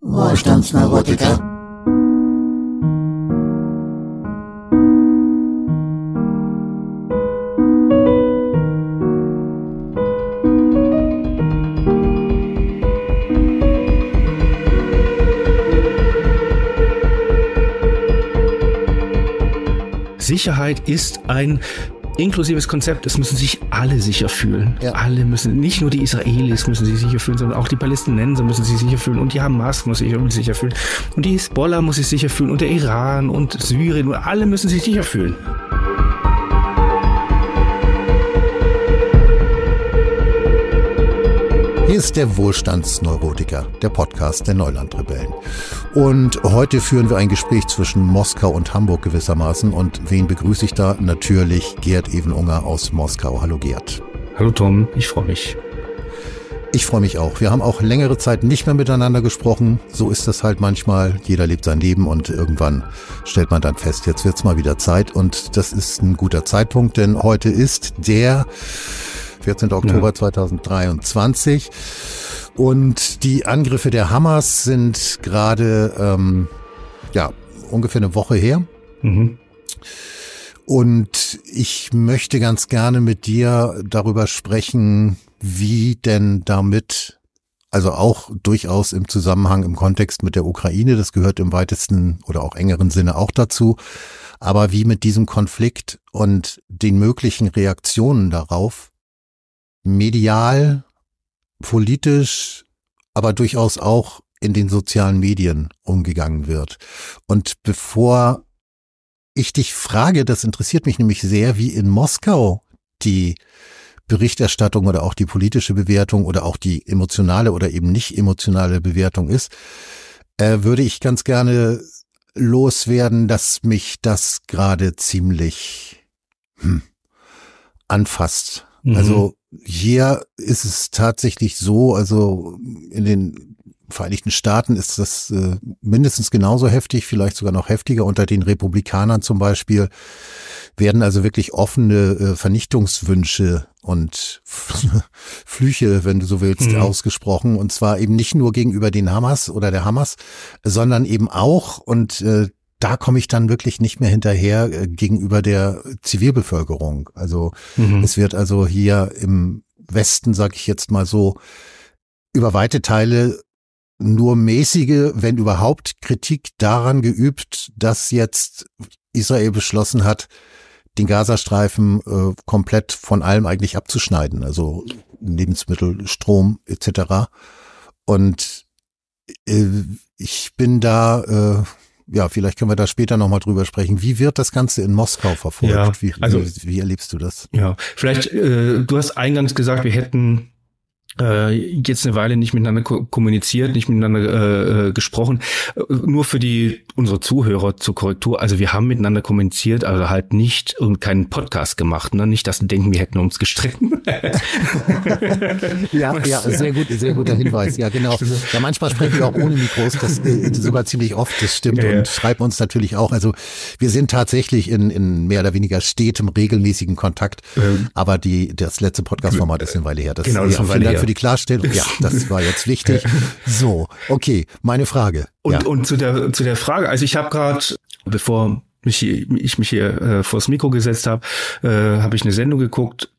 Wohlstandsneurotiker. Sicherheit ist ein inklusives Konzept, es müssen sich alle sicher fühlen. Ja. Alle müssen, nicht nur die Israelis müssen sich sicher fühlen, sondern auch die Palästinenser müssen sich sicher fühlen und die Hamas muss sich sicher fühlen und die Hezbollah muss sich sicher fühlen und der Iran und Syrien und alle müssen sich sicher fühlen. ist der Wohlstandsneurotiker, der Podcast der Neulandrebellen. Und heute führen wir ein Gespräch zwischen Moskau und Hamburg gewissermaßen. Und wen begrüße ich da? Natürlich Gerd Evenunger aus Moskau. Hallo Gerd. Hallo Tom, ich freue mich. Ich freue mich auch. Wir haben auch längere Zeit nicht mehr miteinander gesprochen. So ist das halt manchmal. Jeder lebt sein Leben und irgendwann stellt man dann fest, jetzt wird es mal wieder Zeit. Und das ist ein guter Zeitpunkt, denn heute ist der 14. Oktober ja. 2023. Und die Angriffe der Hamas sind gerade ähm, ja, ungefähr eine Woche her. Mhm. Und ich möchte ganz gerne mit dir darüber sprechen, wie denn damit, also auch durchaus im Zusammenhang, im Kontext mit der Ukraine, das gehört im weitesten oder auch engeren Sinne auch dazu, aber wie mit diesem Konflikt und den möglichen Reaktionen darauf medial, politisch, aber durchaus auch in den sozialen Medien umgegangen wird. Und bevor ich dich frage, das interessiert mich nämlich sehr, wie in Moskau die Berichterstattung oder auch die politische Bewertung oder auch die emotionale oder eben nicht emotionale Bewertung ist, äh, würde ich ganz gerne loswerden, dass mich das gerade ziemlich hm, anfasst. Mhm. Also hier ist es tatsächlich so, also in den Vereinigten Staaten ist das äh, mindestens genauso heftig, vielleicht sogar noch heftiger. Unter den Republikanern zum Beispiel werden also wirklich offene äh, Vernichtungswünsche und Flüche, wenn du so willst, mhm. ausgesprochen. Und zwar eben nicht nur gegenüber den Hamas oder der Hamas, sondern eben auch, und äh, da komme ich dann wirklich nicht mehr hinterher äh, gegenüber der Zivilbevölkerung. Also mhm. es wird also hier im Westen, sage ich jetzt mal so, über weite Teile nur mäßige, wenn überhaupt, Kritik daran geübt, dass jetzt Israel beschlossen hat, den Gazastreifen äh, komplett von allem eigentlich abzuschneiden, also Lebensmittel, Strom etc. Und äh, ich bin da äh, ja, vielleicht können wir da später nochmal drüber sprechen. Wie wird das Ganze in Moskau verfolgt? Ja, also, wie, wie, wie, erlebst du das? Ja, vielleicht, äh, du hast eingangs gesagt, wir hätten äh, jetzt eine Weile nicht miteinander ko kommuniziert, nicht miteinander äh, äh gesprochen. Äh, nur für die unsere Zuhörer zur Korrektur. Also wir haben miteinander kommuniziert, also halt nicht und keinen Podcast gemacht. Ne? Nicht, dass sie denken, wir hätten uns gestritten. ja, ja, sehr gut, sehr guter Hinweis. Ja, genau. Ja, manchmal sprechen wir auch ohne Mikros, das äh, sogar ziemlich oft, das stimmt. Ja, ja. Und schreiben uns natürlich auch. Also wir sind tatsächlich in, in mehr oder weniger stetem, regelmäßigen Kontakt. Ähm, Aber die, das letzte Podcast-Format genau. ist eine Weile her. Das, genau, das ja, ist eine Weile her die Klarstellung. Ja, das war jetzt wichtig. So, okay, meine Frage. Und, ja. und zu, der, zu der Frage, also ich habe gerade, bevor mich, ich mich hier äh, vors Mikro gesetzt habe, äh, habe ich eine Sendung geguckt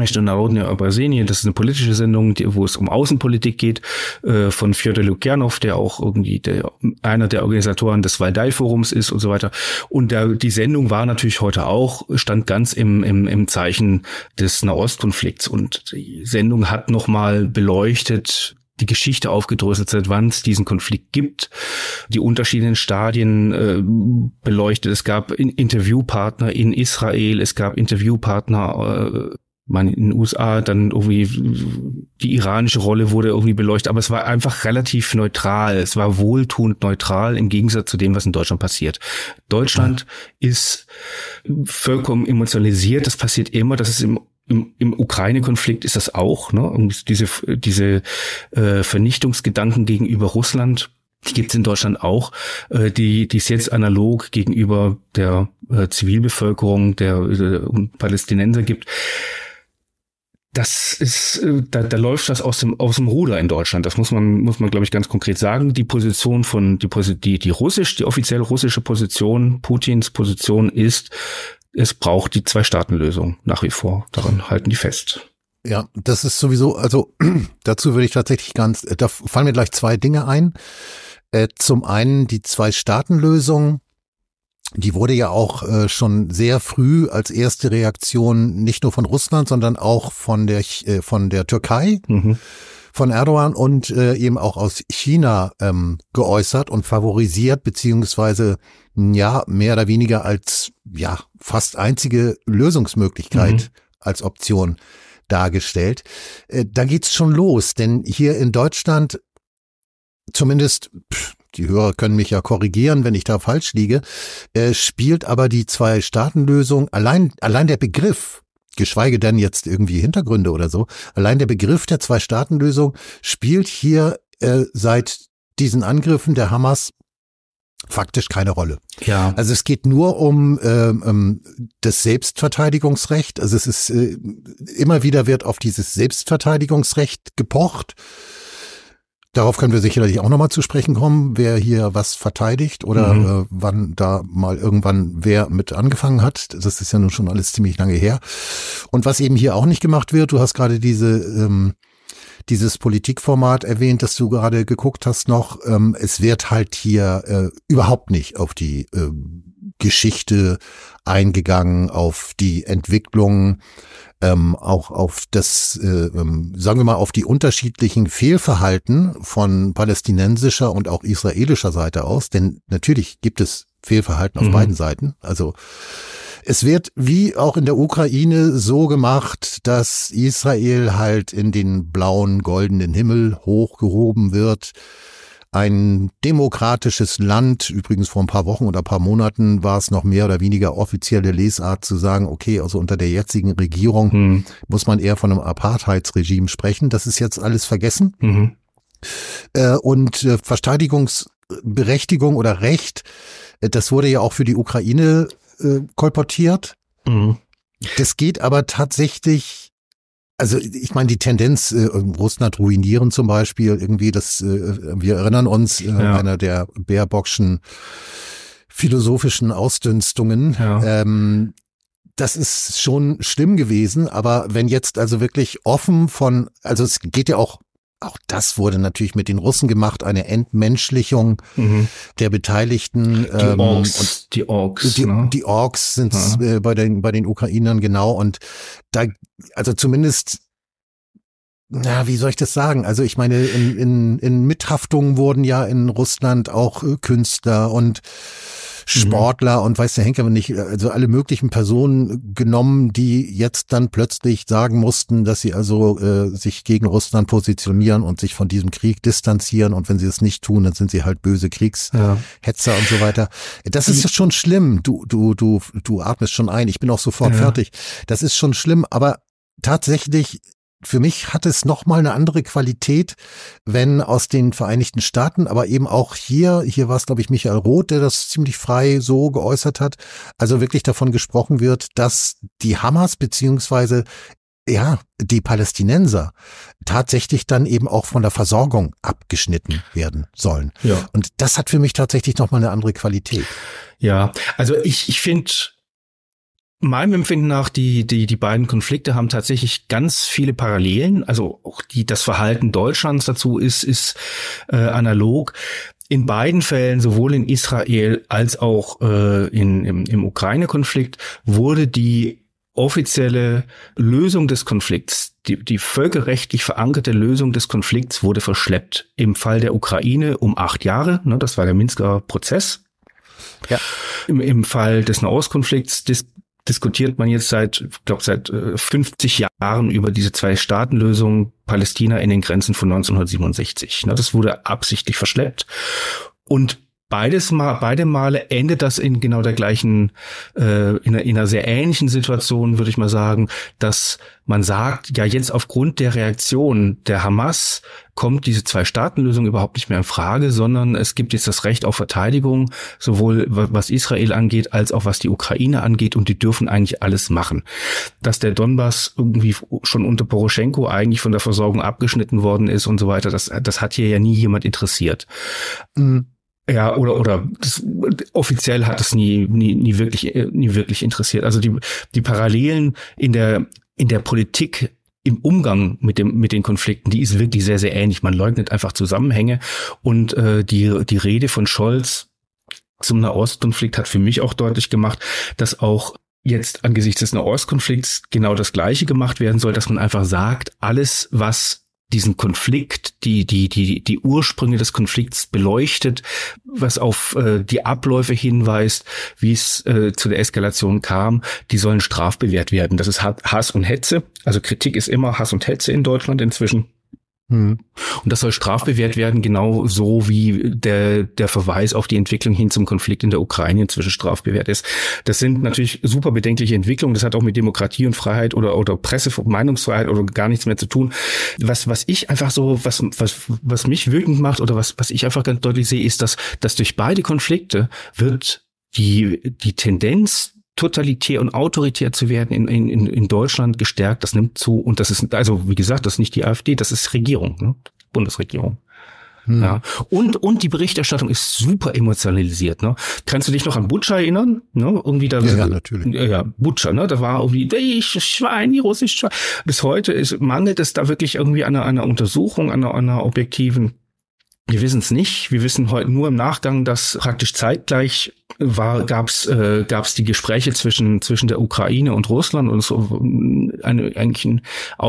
Rechte Narodne Obrasenie, das ist eine politische Sendung, die, wo es um Außenpolitik geht, äh, von Fjodor Lukjanov, der auch irgendwie der, einer der Organisatoren des Waldei-Forums ist und so weiter. Und da, die Sendung war natürlich heute auch, stand ganz im, im, im Zeichen des Nahostkonflikts. Und die Sendung hat nochmal beleuchtet, die Geschichte aufgedröselt, seit wann es diesen Konflikt gibt, die unterschiedlichen Stadien äh, beleuchtet. Es gab in Interviewpartner in Israel, es gab Interviewpartner äh, man in den USA dann irgendwie die iranische Rolle wurde irgendwie beleuchtet, aber es war einfach relativ neutral. Es war wohltuend neutral im Gegensatz zu dem, was in Deutschland passiert. Deutschland ja. ist vollkommen emotionalisiert. Das passiert immer. Das ist im im, im Ukraine-Konflikt ist das auch, ne? Und diese diese äh, Vernichtungsgedanken gegenüber Russland die gibt es in Deutschland auch, äh, die, die ist jetzt analog gegenüber der äh, Zivilbevölkerung der äh, Palästinenser gibt das ist, äh, da, da läuft das aus dem, aus dem Ruder in Deutschland. Das muss man, muss man, glaube ich, ganz konkret sagen. Die Position von, die, die, die russisch, die offiziell russische Position, Putins Position ist, es braucht die Zwei-Staaten-Lösung nach wie vor. Daran halten die fest. Ja, das ist sowieso, also dazu würde ich tatsächlich ganz, äh, da fallen mir gleich zwei Dinge ein. Äh, zum einen die Zwei-Staaten-Lösung die wurde ja auch äh, schon sehr früh als erste Reaktion nicht nur von Russland, sondern auch von der äh, von der Türkei, mhm. von Erdogan und äh, eben auch aus China ähm, geäußert und favorisiert beziehungsweise ja mehr oder weniger als ja fast einzige Lösungsmöglichkeit mhm. als Option dargestellt. Äh, da geht's schon los, denn hier in Deutschland zumindest pff, die Hörer können mich ja korrigieren, wenn ich da falsch liege, äh, spielt aber die Zwei-Staaten-Lösung, allein, allein der Begriff, geschweige denn jetzt irgendwie Hintergründe oder so, allein der Begriff der Zwei-Staaten-Lösung spielt hier äh, seit diesen Angriffen der Hamas faktisch keine Rolle. Ja. Also es geht nur um ähm, ähm das Selbstverteidigungsrecht. Also es ist äh, immer wieder wird auf dieses Selbstverteidigungsrecht gepocht. Darauf können wir sicherlich auch nochmal zu sprechen kommen, wer hier was verteidigt oder mhm. äh, wann da mal irgendwann wer mit angefangen hat. Das ist ja nun schon alles ziemlich lange her. Und was eben hier auch nicht gemacht wird, du hast gerade diese ähm, dieses Politikformat erwähnt, das du gerade geguckt hast noch. Ähm, es wird halt hier äh, überhaupt nicht auf die äh, Geschichte eingegangen, auf die Entwicklung, ähm, auch auf das, äh, ähm, sagen wir mal, auf die unterschiedlichen Fehlverhalten von palästinensischer und auch israelischer Seite aus. Denn natürlich gibt es Fehlverhalten auf mhm. beiden Seiten. Also es wird wie auch in der Ukraine so gemacht, dass Israel halt in den blauen, goldenen Himmel hochgehoben wird ein demokratisches Land. Übrigens vor ein paar Wochen oder ein paar Monaten war es noch mehr oder weniger offizielle Lesart zu sagen, okay, also unter der jetzigen Regierung mhm. muss man eher von einem Apartheidsregime sprechen. Das ist jetzt alles vergessen. Mhm. Äh, und äh, Verteidigungsberechtigung oder Recht, äh, das wurde ja auch für die Ukraine äh, kolportiert. Mhm. Das geht aber tatsächlich also ich meine, die Tendenz, äh, Russland ruinieren zum Beispiel, irgendwie, das, äh, wir erinnern uns, äh, ja. einer der Baerbockschen philosophischen Ausdünstungen. Ja. Ähm, das ist schon schlimm gewesen, aber wenn jetzt also wirklich offen von, also es geht ja auch auch das wurde natürlich mit den Russen gemacht, eine Entmenschlichung mhm. der Beteiligten. Die ähm, Orks, die Orks. Die, ne? die Orks sind ja. äh, bei, den, bei den Ukrainern genau. Und da, also zumindest, na, wie soll ich das sagen? Also ich meine, in, in, in Mithaftungen wurden ja in Russland auch äh, Künstler und Sportler mhm. und weiß der Henker nicht, also alle möglichen Personen genommen, die jetzt dann plötzlich sagen mussten, dass sie also äh, sich gegen Russland positionieren und sich von diesem Krieg distanzieren und wenn sie es nicht tun, dann sind sie halt böse Kriegshetzer ja. und so weiter. Das hm. ist schon schlimm. Du, du, du, du atmest schon ein. Ich bin auch sofort ja. fertig. Das ist schon schlimm, aber tatsächlich für mich hat es nochmal eine andere Qualität, wenn aus den Vereinigten Staaten, aber eben auch hier, hier war es, glaube ich, Michael Roth, der das ziemlich frei so geäußert hat, also wirklich davon gesprochen wird, dass die Hamas beziehungsweise ja, die Palästinenser tatsächlich dann eben auch von der Versorgung abgeschnitten werden sollen. Ja. Und das hat für mich tatsächlich nochmal eine andere Qualität. Ja, also ich, ich finde, Meinem Empfinden nach, die, die, die beiden Konflikte haben tatsächlich ganz viele Parallelen. Also auch die, das Verhalten Deutschlands dazu ist, ist äh, analog. In beiden Fällen, sowohl in Israel als auch äh, in, im, im Ukraine-Konflikt, wurde die offizielle Lösung des Konflikts, die, die völkerrechtlich verankerte Lösung des Konflikts wurde verschleppt. Im Fall der Ukraine um acht Jahre, ne, das war der Minsker Prozess, ja. Im, Im Fall des Nahostkonflikts des diskutiert man jetzt seit, ich glaube, seit 50 äh, Jahren über diese Zwei-Staaten-Lösung Palästina in den Grenzen von 1967. Ne, das wurde absichtlich verschleppt. Und Beides mal, beide Male endet das in genau der gleichen, äh, in, einer, in einer sehr ähnlichen Situation, würde ich mal sagen, dass man sagt, ja jetzt aufgrund der Reaktion der Hamas kommt diese Zwei-Staaten-Lösung überhaupt nicht mehr in Frage, sondern es gibt jetzt das Recht auf Verteidigung, sowohl was Israel angeht, als auch was die Ukraine angeht und die dürfen eigentlich alles machen. Dass der Donbass irgendwie schon unter Poroschenko eigentlich von der Versorgung abgeschnitten worden ist und so weiter, das, das hat hier ja nie jemand interessiert. Mhm. Ja, oder, oder das, offiziell hat es nie, nie, nie wirklich, nie wirklich interessiert. Also die, die Parallelen in der, in der Politik im Umgang mit dem mit den Konflikten, die ist wirklich sehr sehr ähnlich. Man leugnet einfach Zusammenhänge und äh, die die Rede von Scholz zum Nahostkonflikt hat für mich auch deutlich gemacht, dass auch jetzt angesichts des Nahostkonflikts genau das Gleiche gemacht werden soll, dass man einfach sagt, alles was diesen Konflikt, die, die, die, die Ursprünge des Konflikts beleuchtet, was auf äh, die Abläufe hinweist, wie es äh, zu der Eskalation kam, die sollen strafbewehrt werden. Das ist Hass und Hetze. Also Kritik ist immer Hass und Hetze in Deutschland inzwischen. Hm. Und das soll strafbewehrt werden, genau so wie der, der Verweis auf die Entwicklung hin zum Konflikt in der Ukraine inzwischen strafbewehrt ist. Das sind natürlich super bedenkliche Entwicklungen. Das hat auch mit Demokratie und Freiheit oder, oder Presse, Meinungsfreiheit oder gar nichts mehr zu tun. Was, was ich einfach so, was, was, was mich wütend macht oder was, was ich einfach ganz deutlich sehe, ist, dass, dass durch beide Konflikte wird die, die Tendenz totalitär und autoritär zu werden in, in, in Deutschland gestärkt. Das nimmt zu. Und das ist, also wie gesagt, das ist nicht die AfD, das ist Regierung, ne? Bundesregierung. Hm. Ja. Und, und die Berichterstattung ist super emotionalisiert. Ne? Kannst du dich noch an Butcher erinnern? Ne? Irgendwie da, ja, ja natürlich. Ja, ja, Butcher, ne? Da war irgendwie, ich Schwein, die russische Schwein. Bis heute ist, mangelt es da wirklich irgendwie an einer, einer Untersuchung, an einer, einer objektiven wir wissen es nicht. Wir wissen heute nur im Nachgang, dass praktisch zeitgleich war gab's äh, gab's die Gespräche zwischen zwischen der Ukraine und Russland und so eine, eigentlich ein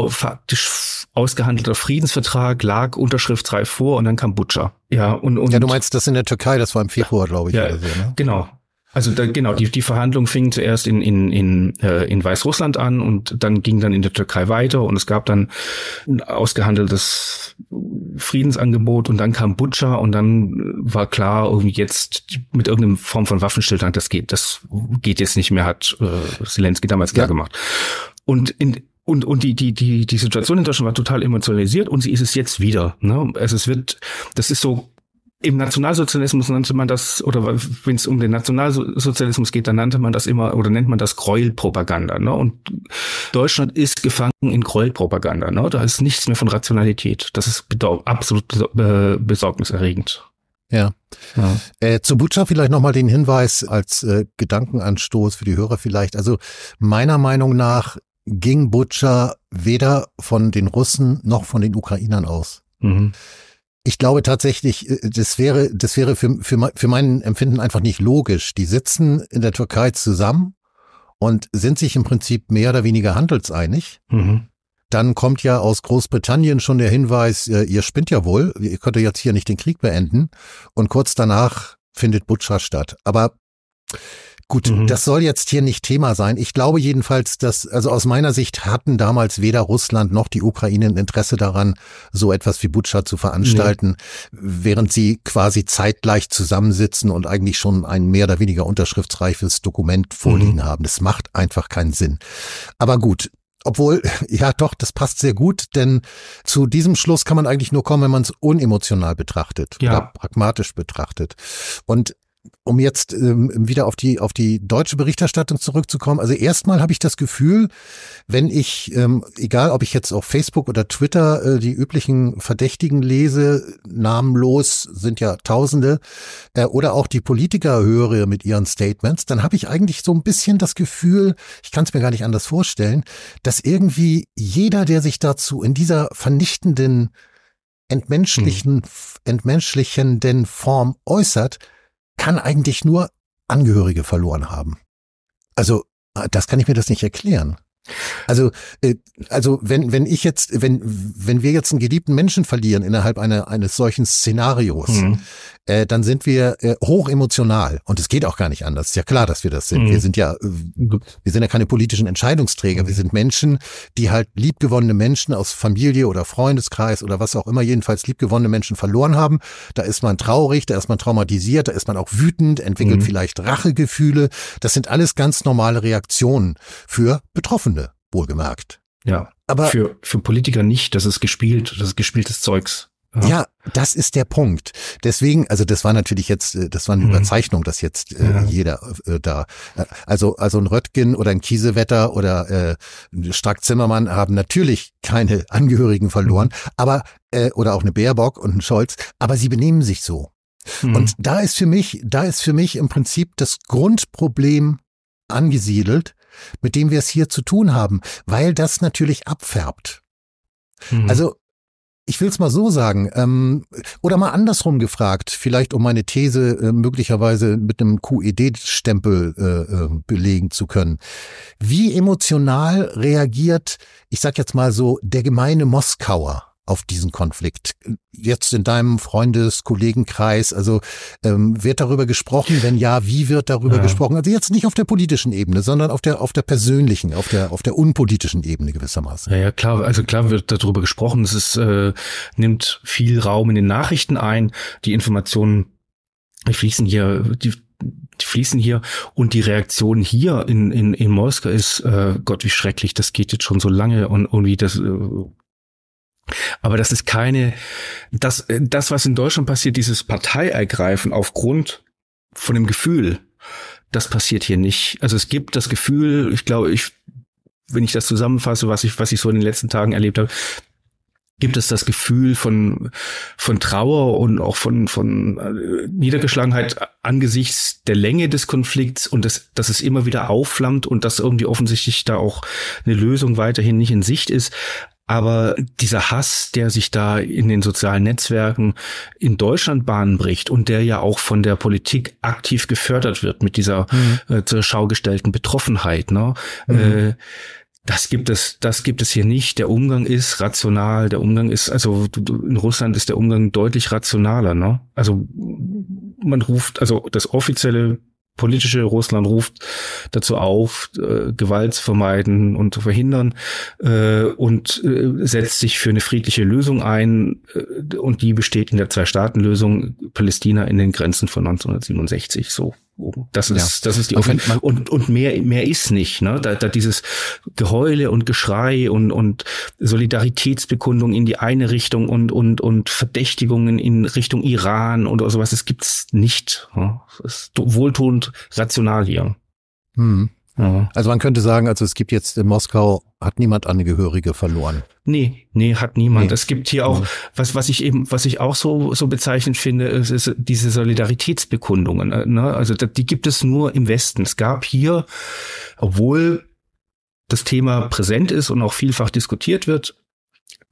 faktisch ausgehandelter Friedensvertrag lag unterschriftsreif vor und dann kam Butcher. Ja und, und ja du meinst das in der Türkei, das war im Februar glaube ich. Ja, so, ne? genau also da, genau, die, die Verhandlung fing zuerst in, in, in, äh, in Weißrussland an und dann ging dann in der Türkei weiter und es gab dann ein ausgehandeltes Friedensangebot und dann kam Butcher und dann äh, war klar, irgendwie jetzt mit irgendeinem Form von Waffenstillstand, das geht, das geht jetzt nicht mehr, hat äh, Zelensky damals klar ja. gemacht. Und in, und, und die, die, die, die Situation in Deutschland war total emotionalisiert und sie ist es jetzt wieder. Ne? Also es wird, das ist so im Nationalsozialismus nannte man das, oder wenn es um den Nationalsozialismus geht, dann nannte man das immer oder nennt man das Gräuelpropaganda. Ne? Und Deutschland ist gefangen in Gräuelpropaganda. Ne? Da ist nichts mehr von Rationalität. Das ist absolut äh, besorgniserregend. Ja. ja. Äh, zu Butcher vielleicht nochmal den Hinweis als äh, Gedankenanstoß für die Hörer vielleicht. Also meiner Meinung nach ging Butcher weder von den Russen noch von den Ukrainern aus. Mhm ich glaube tatsächlich, äh, das wäre, das wäre für, für, für meinen Empfinden einfach nicht logisch. Die sitzen in der Türkei zusammen und sind sich im Prinzip mehr oder weniger handelseinig. Mhm. Dann kommt ja aus Großbritannien schon der Hinweis, äh, ihr spinnt ja wohl, ihr könnt ja jetzt hier nicht den Krieg beenden. Und kurz danach findet Butscha statt. Aber Gut, mhm. das soll jetzt hier nicht Thema sein. Ich glaube jedenfalls, dass, also aus meiner Sicht hatten damals weder Russland noch die Ukraine ein Interesse daran, so etwas wie Butscha zu veranstalten, nee. während sie quasi zeitgleich zusammensitzen und eigentlich schon ein mehr oder weniger unterschriftsreifes Dokument mhm. vorliegen mhm. haben. Das macht einfach keinen Sinn. Aber gut, obwohl, ja doch, das passt sehr gut, denn zu diesem Schluss kann man eigentlich nur kommen, wenn man es unemotional betrachtet ja. oder pragmatisch betrachtet. Und um jetzt ähm, wieder auf die auf die deutsche Berichterstattung zurückzukommen. Also erstmal habe ich das Gefühl, wenn ich ähm, egal ob ich jetzt auf Facebook oder Twitter äh, die üblichen Verdächtigen lese, namenlos sind ja Tausende äh, oder auch die Politiker höre mit ihren Statements, dann habe ich eigentlich so ein bisschen das Gefühl, ich kann es mir gar nicht anders vorstellen, dass irgendwie jeder, der sich dazu in dieser vernichtenden entmenschlichen hm. entmenschlichenden Form äußert, kann eigentlich nur Angehörige verloren haben. Also, äh, das kann ich mir das nicht erklären. Also, äh, also wenn, wenn ich jetzt, wenn, wenn wir jetzt einen geliebten Menschen verlieren innerhalb einer, eines solchen Szenarios, mhm. äh, dann sind wir äh, hoch emotional. Und es geht auch gar nicht anders. Ist ja klar, dass wir das sind. Mhm. Wir sind ja, äh, wir sind ja keine politischen Entscheidungsträger. Mhm. Wir sind Menschen, die halt liebgewonnene Menschen aus Familie oder Freundeskreis oder was auch immer, jedenfalls liebgewonnene Menschen verloren haben. Da ist man traurig, da ist man traumatisiert, da ist man auch wütend, entwickelt mhm. vielleicht Rachegefühle. Das sind alles ganz normale Reaktionen für Betroffene wohlgemerkt. Ja, aber für, für Politiker nicht, das ist gespielt, das ist gespieltes Zeugs. Ja. ja. das ist der Punkt. Deswegen, also das war natürlich jetzt, äh, das war eine mhm. Überzeichnung, dass jetzt äh, ja. jeder äh, da, äh, also also ein Röttgen oder ein Kiesewetter oder äh, ein Strack Zimmermann haben natürlich keine Angehörigen verloren, mhm. aber äh, oder auch eine Baerbock und ein Scholz, aber sie benehmen sich so. Mhm. Und da ist für mich, da ist für mich im Prinzip das Grundproblem angesiedelt, mit dem wir es hier zu tun haben, weil das natürlich abfärbt. Mhm. Also ich will es mal so sagen, ähm, oder mal andersrum gefragt, vielleicht um meine These äh, möglicherweise mit einem QED-Stempel äh, äh, belegen zu können. Wie emotional reagiert, ich sag jetzt mal so, der gemeine Moskauer auf diesen Konflikt? Jetzt in deinem Freundes-, Kollegenkreis, also ähm, wird darüber gesprochen? Wenn ja, wie wird darüber ja. gesprochen? Also jetzt nicht auf der politischen Ebene, sondern auf der auf der persönlichen, auf der auf der unpolitischen Ebene gewissermaßen. Ja, ja klar, also klar wird darüber gesprochen. Es ist, äh, nimmt viel Raum in den Nachrichten ein. Die Informationen fließen hier, die fließen hier und die Reaktion hier in, in, in Moskau ist, äh, Gott, wie schrecklich, das geht jetzt schon so lange und irgendwie das, äh, aber das ist keine, das, das, was in Deutschland passiert, dieses Parteiergreifen aufgrund von dem Gefühl, das passiert hier nicht. Also es gibt das Gefühl, ich glaube, ich, wenn ich das zusammenfasse, was ich, was ich so in den letzten Tagen erlebt habe, gibt es das Gefühl von, von Trauer und auch von, von äh, Niedergeschlagenheit angesichts der Länge des Konflikts und das, dass es immer wieder aufflammt und dass irgendwie offensichtlich da auch eine Lösung weiterhin nicht in Sicht ist. Aber dieser Hass, der sich da in den sozialen Netzwerken in Deutschland Bahnen bricht und der ja auch von der Politik aktiv gefördert wird mit dieser mhm. äh, zur Schau gestellten Betroffenheit, ne? Mhm. Äh, das gibt es, das gibt es hier nicht. Der Umgang ist rational. Der Umgang ist, also in Russland ist der Umgang deutlich rationaler, ne? Also man ruft, also das offizielle politische Russland ruft dazu auf, äh, Gewalt zu vermeiden und zu verhindern äh, und äh, setzt sich für eine friedliche Lösung ein äh, und die besteht in der Zwei-Staaten-Lösung Palästina in den Grenzen von 1967 so. Das ist, ja. das ist die Offenheit. Und, und mehr, mehr ist nicht, ne? Da, da dieses Geheule und Geschrei und, und Solidaritätsbekundung in die eine Richtung und, und, und Verdächtigungen in Richtung Iran und sowas, das gibt's nicht. Ne? Das ist wohltuend rational hier. Hm. Mhm. Also man könnte sagen, also es gibt jetzt in Moskau, hat niemand Angehörige verloren. Nee, nee, hat niemand. Nee. Es gibt hier auch, mhm. was, was ich eben, was ich auch so, so bezeichnend finde, ist, ist diese Solidaritätsbekundungen. Äh, ne? Also die gibt es nur im Westen. Es gab hier, obwohl das Thema präsent ist und auch vielfach diskutiert wird,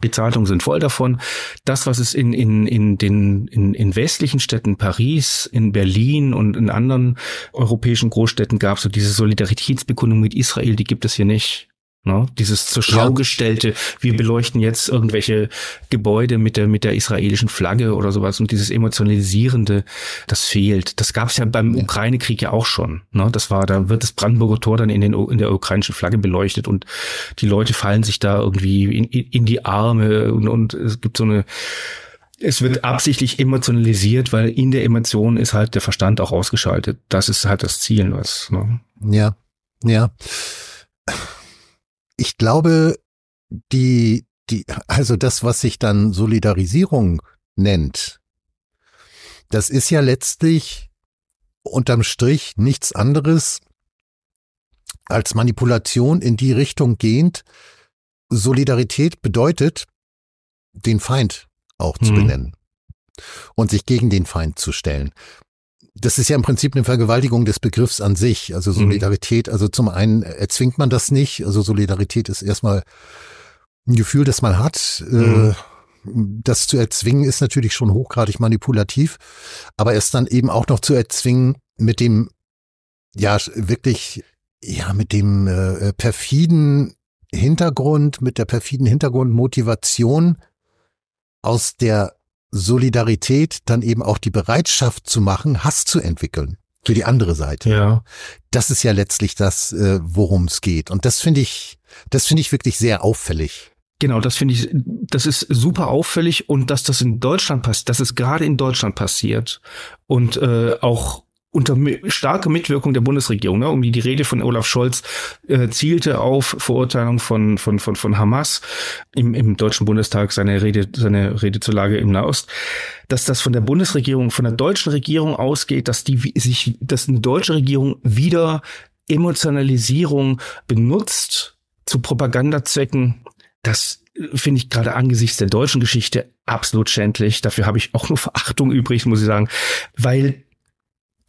die Zeitungen sind voll davon. Das, was es in, in, in den in, in westlichen Städten, Paris, in Berlin und in anderen europäischen Großstädten gab, so diese Solidaritätsbekundung mit Israel, die gibt es hier nicht. Ne? Dieses zur Schau gestellte, wir beleuchten jetzt irgendwelche Gebäude mit der, mit der israelischen Flagge oder sowas und dieses emotionalisierende, das fehlt. Das gab es ja beim ja. Ukraine-Krieg ja auch schon. Ne? Das war, da wird das Brandenburger Tor dann in, den, in der ukrainischen Flagge beleuchtet und die Leute fallen sich da irgendwie in, in die Arme und, und es gibt so eine, es wird absichtlich emotionalisiert, weil in der Emotion ist halt der Verstand auch ausgeschaltet. Das ist halt das Ziel, was. Ne? Ja, ja ich glaube, die, die, also das, was sich dann Solidarisierung nennt, das ist ja letztlich unterm Strich nichts anderes als Manipulation in die Richtung gehend. Solidarität bedeutet, den Feind auch zu mhm. benennen und sich gegen den Feind zu stellen das ist ja im Prinzip eine Vergewaltigung des Begriffs an sich. Also mhm. Solidarität, also zum einen erzwingt man das nicht. Also Solidarität ist erstmal ein Gefühl, das man hat. Äh, mhm. Das zu erzwingen ist natürlich schon hochgradig manipulativ, aber es dann eben auch noch zu erzwingen mit dem, ja, wirklich, ja, mit dem äh, perfiden Hintergrund, mit der perfiden Hintergrundmotivation aus der Solidarität dann eben auch die Bereitschaft zu machen, Hass zu entwickeln für die andere Seite. Ja. Das ist ja letztlich das, äh, worum es geht. Und das finde ich, das finde ich wirklich sehr auffällig. Genau, das finde ich, das ist super auffällig und dass das in Deutschland passiert, dass es gerade in Deutschland passiert und äh, auch unter starke Mitwirkung der Bundesregierung, ne, um die, die Rede von Olaf Scholz äh, zielte auf Verurteilung von, von, von, von Hamas im, im Deutschen Bundestag, seine Rede, seine Rede zur Lage im Nahost, dass das von der Bundesregierung, von der deutschen Regierung ausgeht, dass die sich, dass eine deutsche Regierung wieder Emotionalisierung benutzt zu Propagandazwecken, das äh, finde ich gerade angesichts der deutschen Geschichte absolut schändlich. Dafür habe ich auch nur Verachtung übrig, muss ich sagen, weil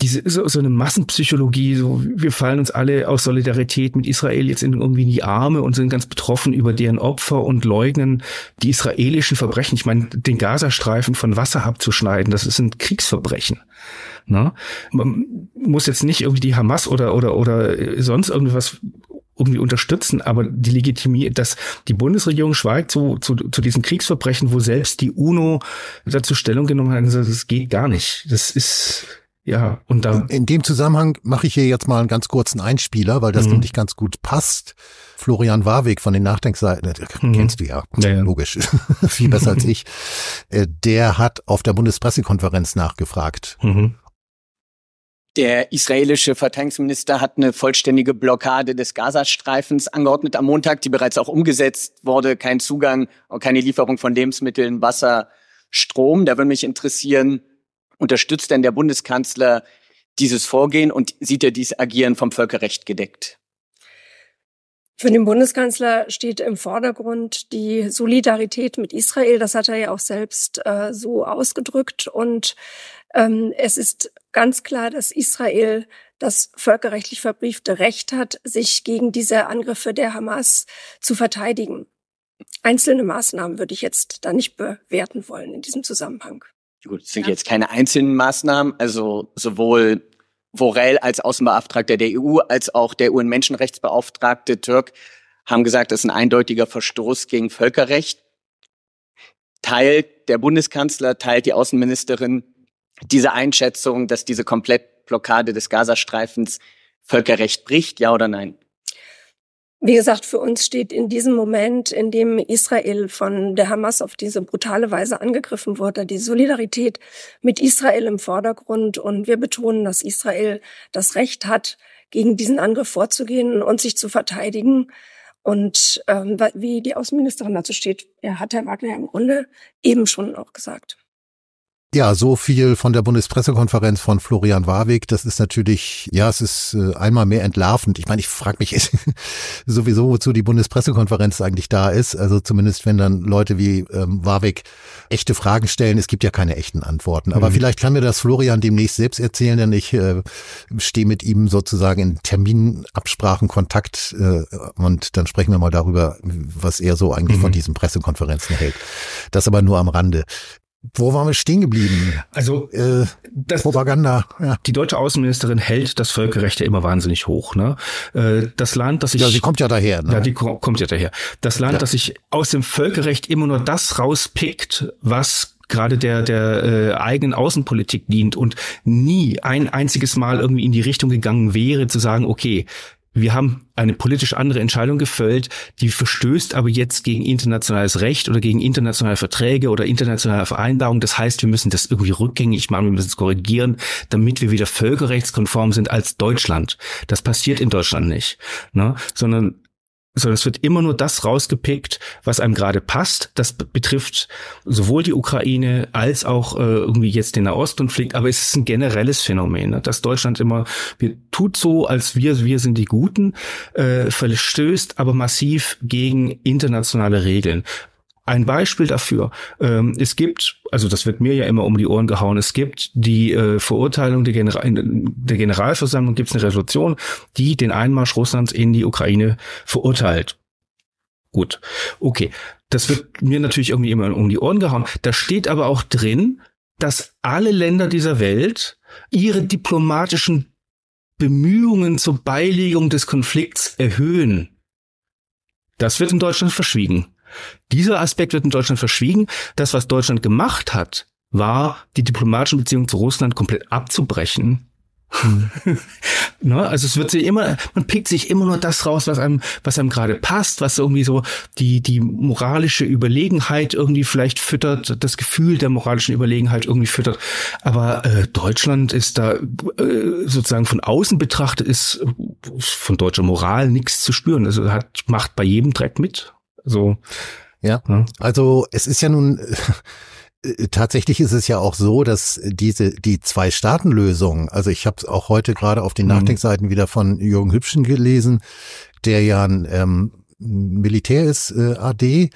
diese so, so eine Massenpsychologie, so wir fallen uns alle aus Solidarität mit Israel jetzt in, irgendwie in die Arme und sind ganz betroffen über deren Opfer und leugnen die israelischen Verbrechen. Ich meine, den Gazastreifen von Wasser abzuschneiden, das ist ein Kriegsverbrechen. Ne? Man muss jetzt nicht irgendwie die Hamas oder oder oder äh, sonst irgendwas irgendwie unterstützen, aber die legitimiert, dass die Bundesregierung schweigt zu, zu, zu diesen Kriegsverbrechen, wo selbst die UNO dazu Stellung genommen hat, das geht gar nicht. Das ist ja, und dann. In, dem Zusammenhang mache ich hier jetzt mal einen ganz kurzen Einspieler, weil das mhm. nämlich ganz gut passt. Florian Warwick von den Nachdenkseiten, äh, mhm. kennst du ja, ja, ja. logisch, viel besser als ich, äh, der hat auf der Bundespressekonferenz nachgefragt. Mhm. Der israelische Verteidigungsminister hat eine vollständige Blockade des Gazastreifens angeordnet am Montag, die bereits auch umgesetzt wurde. Kein Zugang, keine Lieferung von Lebensmitteln, Wasser, Strom. Da würde mich interessieren, Unterstützt denn der Bundeskanzler dieses Vorgehen und sieht er dieses Agieren vom Völkerrecht gedeckt? Für den Bundeskanzler steht im Vordergrund die Solidarität mit Israel. Das hat er ja auch selbst äh, so ausgedrückt. Und ähm, es ist ganz klar, dass Israel das völkerrechtlich verbriefte Recht hat, sich gegen diese Angriffe der Hamas zu verteidigen. Einzelne Maßnahmen würde ich jetzt da nicht bewerten wollen in diesem Zusammenhang gut, es sind ja. jetzt keine einzelnen Maßnahmen, also sowohl Vorel als Außenbeauftragter der EU als auch der UN-Menschenrechtsbeauftragte Türk haben gesagt, das ist ein eindeutiger Verstoß gegen Völkerrecht. Teil der Bundeskanzler, teilt die Außenministerin diese Einschätzung, dass diese Komplettblockade des Gazastreifens Völkerrecht bricht, ja oder nein? Wie gesagt, für uns steht in diesem Moment, in dem Israel von der Hamas auf diese brutale Weise angegriffen wurde, die Solidarität mit Israel im Vordergrund. Und wir betonen, dass Israel das Recht hat, gegen diesen Angriff vorzugehen und sich zu verteidigen. Und ähm, wie die Außenministerin dazu steht, hat Herr Wagner im Grunde eben schon auch gesagt. Ja, so viel von der Bundespressekonferenz von Florian Warwick. Das ist natürlich, ja, es ist äh, einmal mehr entlarvend. Ich meine, ich frage mich sowieso, wozu die Bundespressekonferenz eigentlich da ist. Also zumindest, wenn dann Leute wie ähm, Warwick echte Fragen stellen. Es gibt ja keine echten Antworten. Aber mhm. vielleicht kann mir das Florian demnächst selbst erzählen, denn ich äh, stehe mit ihm sozusagen in Terminabsprachen, Kontakt äh, und dann sprechen wir mal darüber, was er so eigentlich mhm. von diesen Pressekonferenzen hält. Das aber nur am Rande. Wo waren wir stehen geblieben? Also äh, das, Propaganda. Ja. Die deutsche Außenministerin hält das Völkerrecht ja immer wahnsinnig hoch. Ne? Äh, das Land, das ich ja, sie kommt ja daher. Ne? Ja, die kommt ja daher. Das Land, ja. das sich aus dem Völkerrecht immer nur das rauspickt, was gerade der der äh, eigenen Außenpolitik dient und nie ein einziges Mal irgendwie in die Richtung gegangen wäre zu sagen, okay, wir haben eine politisch andere Entscheidung gefällt, die verstößt aber jetzt gegen internationales Recht oder gegen internationale Verträge oder internationale Vereinbarungen. Das heißt, wir müssen das irgendwie rückgängig machen, wir müssen es korrigieren, damit wir wieder völkerrechtskonform sind als Deutschland. Das passiert in Deutschland nicht, ne? sondern sondern es wird immer nur das rausgepickt, was einem gerade passt. Das betrifft sowohl die Ukraine als auch äh, irgendwie jetzt den Nahostkonflikt, aber es ist ein generelles Phänomen, ne? dass Deutschland immer wir tut so, als wir wir sind die Guten, äh, verstößt aber massiv gegen internationale Regeln. Ein Beispiel dafür, ähm, es gibt, also das wird mir ja immer um die Ohren gehauen, es gibt die äh, Verurteilung der, Genera der Generalversammlung, gibt es eine Resolution, die den Einmarsch Russlands in die Ukraine verurteilt. Gut, okay. Das wird mir natürlich irgendwie immer um die Ohren gehauen. Da steht aber auch drin, dass alle Länder dieser Welt ihre diplomatischen Bemühungen zur Beilegung des Konflikts erhöhen. Das wird in Deutschland verschwiegen. Dieser Aspekt wird in Deutschland verschwiegen. Das, was Deutschland gemacht hat, war, die diplomatischen Beziehungen zu Russland komplett abzubrechen. Hm. ne? Also es wird sich immer, man pickt sich immer nur das raus, was einem, was einem gerade passt, was irgendwie so die, die moralische Überlegenheit irgendwie vielleicht füttert, das Gefühl der moralischen Überlegenheit irgendwie füttert. Aber äh, Deutschland ist da äh, sozusagen von außen betrachtet, ist von deutscher Moral nichts zu spüren. Also hat, macht bei jedem Dreck mit so. Ja. ja. Also es ist ja nun äh, tatsächlich ist es ja auch so, dass diese die zwei Staaten also ich habe es auch heute gerade auf den mhm. Nachdenkseiten wieder von Jürgen Hübschen gelesen, der ja ein ähm, Militär ist äh, AD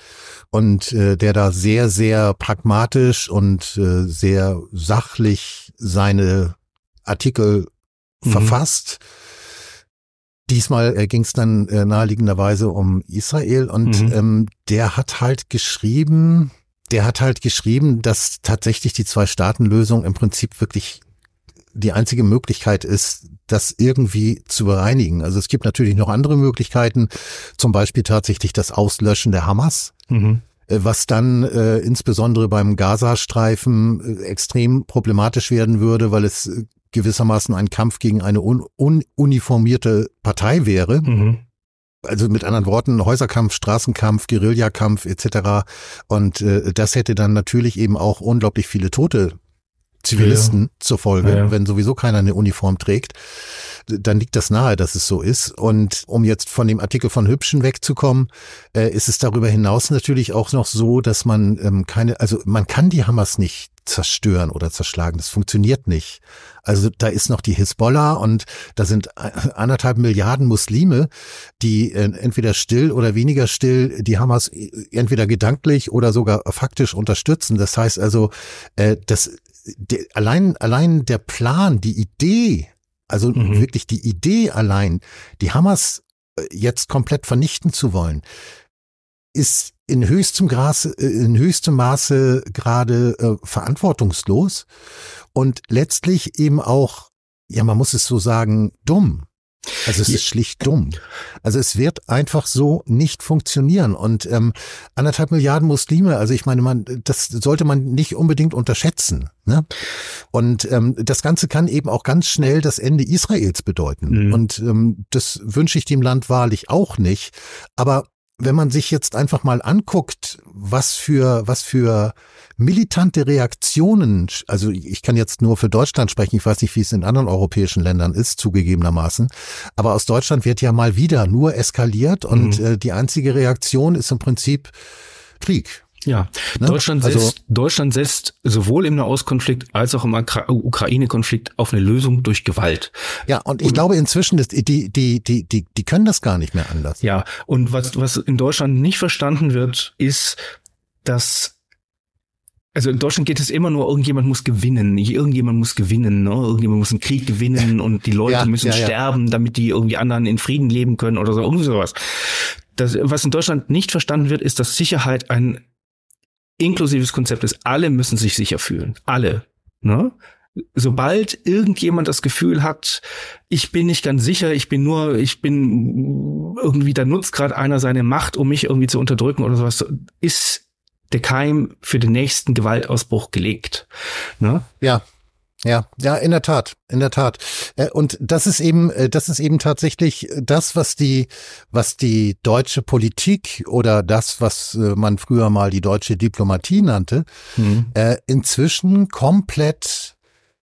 und äh, der da sehr sehr pragmatisch und äh, sehr sachlich seine Artikel mhm. verfasst Diesmal äh, ging es dann äh, naheliegenderweise um Israel und mhm. ähm, der hat halt geschrieben, der hat halt geschrieben, dass tatsächlich die Zwei-Staaten-Lösung im Prinzip wirklich die einzige Möglichkeit ist, das irgendwie zu bereinigen. Also es gibt natürlich noch andere Möglichkeiten, zum Beispiel tatsächlich das Auslöschen der Hamas. Mhm äh, was dann äh, insbesondere beim Gazastreifen äh, extrem problematisch werden würde, weil es äh, gewissermaßen ein Kampf gegen eine un un Partei wäre. Mhm. Also mit anderen Worten, Häuserkampf, Straßenkampf, Guerillakampf etc. Und äh, das hätte dann natürlich eben auch unglaublich viele Tote Zivilisten ja. zur Folge, ja. wenn sowieso keiner eine Uniform trägt, dann liegt das nahe, dass es so ist. Und um jetzt von dem Artikel von Hübschen wegzukommen, äh, ist es darüber hinaus natürlich auch noch so, dass man ähm, keine, also man kann die Hamas nicht zerstören oder zerschlagen. Das funktioniert nicht. Also da ist noch die Hisbollah und da sind anderthalb Milliarden Muslime, die äh, entweder still oder weniger still die Hamas entweder gedanklich oder sogar faktisch unterstützen. Das heißt also, äh, das, allein, allein der Plan, die Idee, also mhm. wirklich die Idee allein, die Hamas äh, jetzt komplett vernichten zu wollen, ist in höchstem, Gras, äh, in höchstem Maße gerade äh, verantwortungslos und letztlich eben auch, ja, man muss es so sagen, dumm. Also es ist schlicht dumm. Also es wird einfach so nicht funktionieren. Und ähm, anderthalb Milliarden Muslime, also ich meine, man, das sollte man nicht unbedingt unterschätzen. Ne? Und ähm, das Ganze kann eben auch ganz schnell das Ende Israels bedeuten. Mhm. Und ähm, das wünsche ich dem Land wahrlich auch nicht. Aber wenn man sich jetzt einfach mal anguckt, was für, was für militante Reaktionen, also ich kann jetzt nur für Deutschland sprechen, ich weiß nicht, wie es in anderen europäischen Ländern ist, zugegebenermaßen, aber aus Deutschland wird ja mal wieder nur eskaliert und mhm. äh, die einzige Reaktion ist im Prinzip Krieg. Ja, ne? Deutschland, also, setzt, Deutschland setzt sowohl im Nahostkonflikt als auch im äh, Ukraine-Konflikt auf eine Lösung durch Gewalt. Ja, und ich und, glaube inzwischen, dass die, die, die, die, die können das gar nicht mehr anders. Ja, und was, was in Deutschland nicht verstanden wird, ist, dass also in Deutschland geht es immer nur, irgendjemand muss gewinnen, irgendjemand muss gewinnen, ne? irgendjemand muss einen Krieg gewinnen und die Leute ja, müssen ja, ja. sterben, damit die irgendwie anderen in Frieden leben können oder so, irgendwie sowas. Das, was in Deutschland nicht verstanden wird, ist, dass Sicherheit ein inklusives Konzept ist, alle müssen sich sicher fühlen. Alle. Ne? Sobald irgendjemand das Gefühl hat, ich bin nicht ganz sicher, ich bin nur, ich bin irgendwie, da nutzt gerade einer seine Macht, um mich irgendwie zu unterdrücken oder sowas, ist der Keim für den nächsten Gewaltausbruch gelegt. Ne? Ja. Ja, ja, in der Tat, in der Tat. Äh, und das ist eben, äh, das ist eben tatsächlich das, was die, was die deutsche Politik oder das, was äh, man früher mal die deutsche Diplomatie nannte, mhm. inzwischen komplett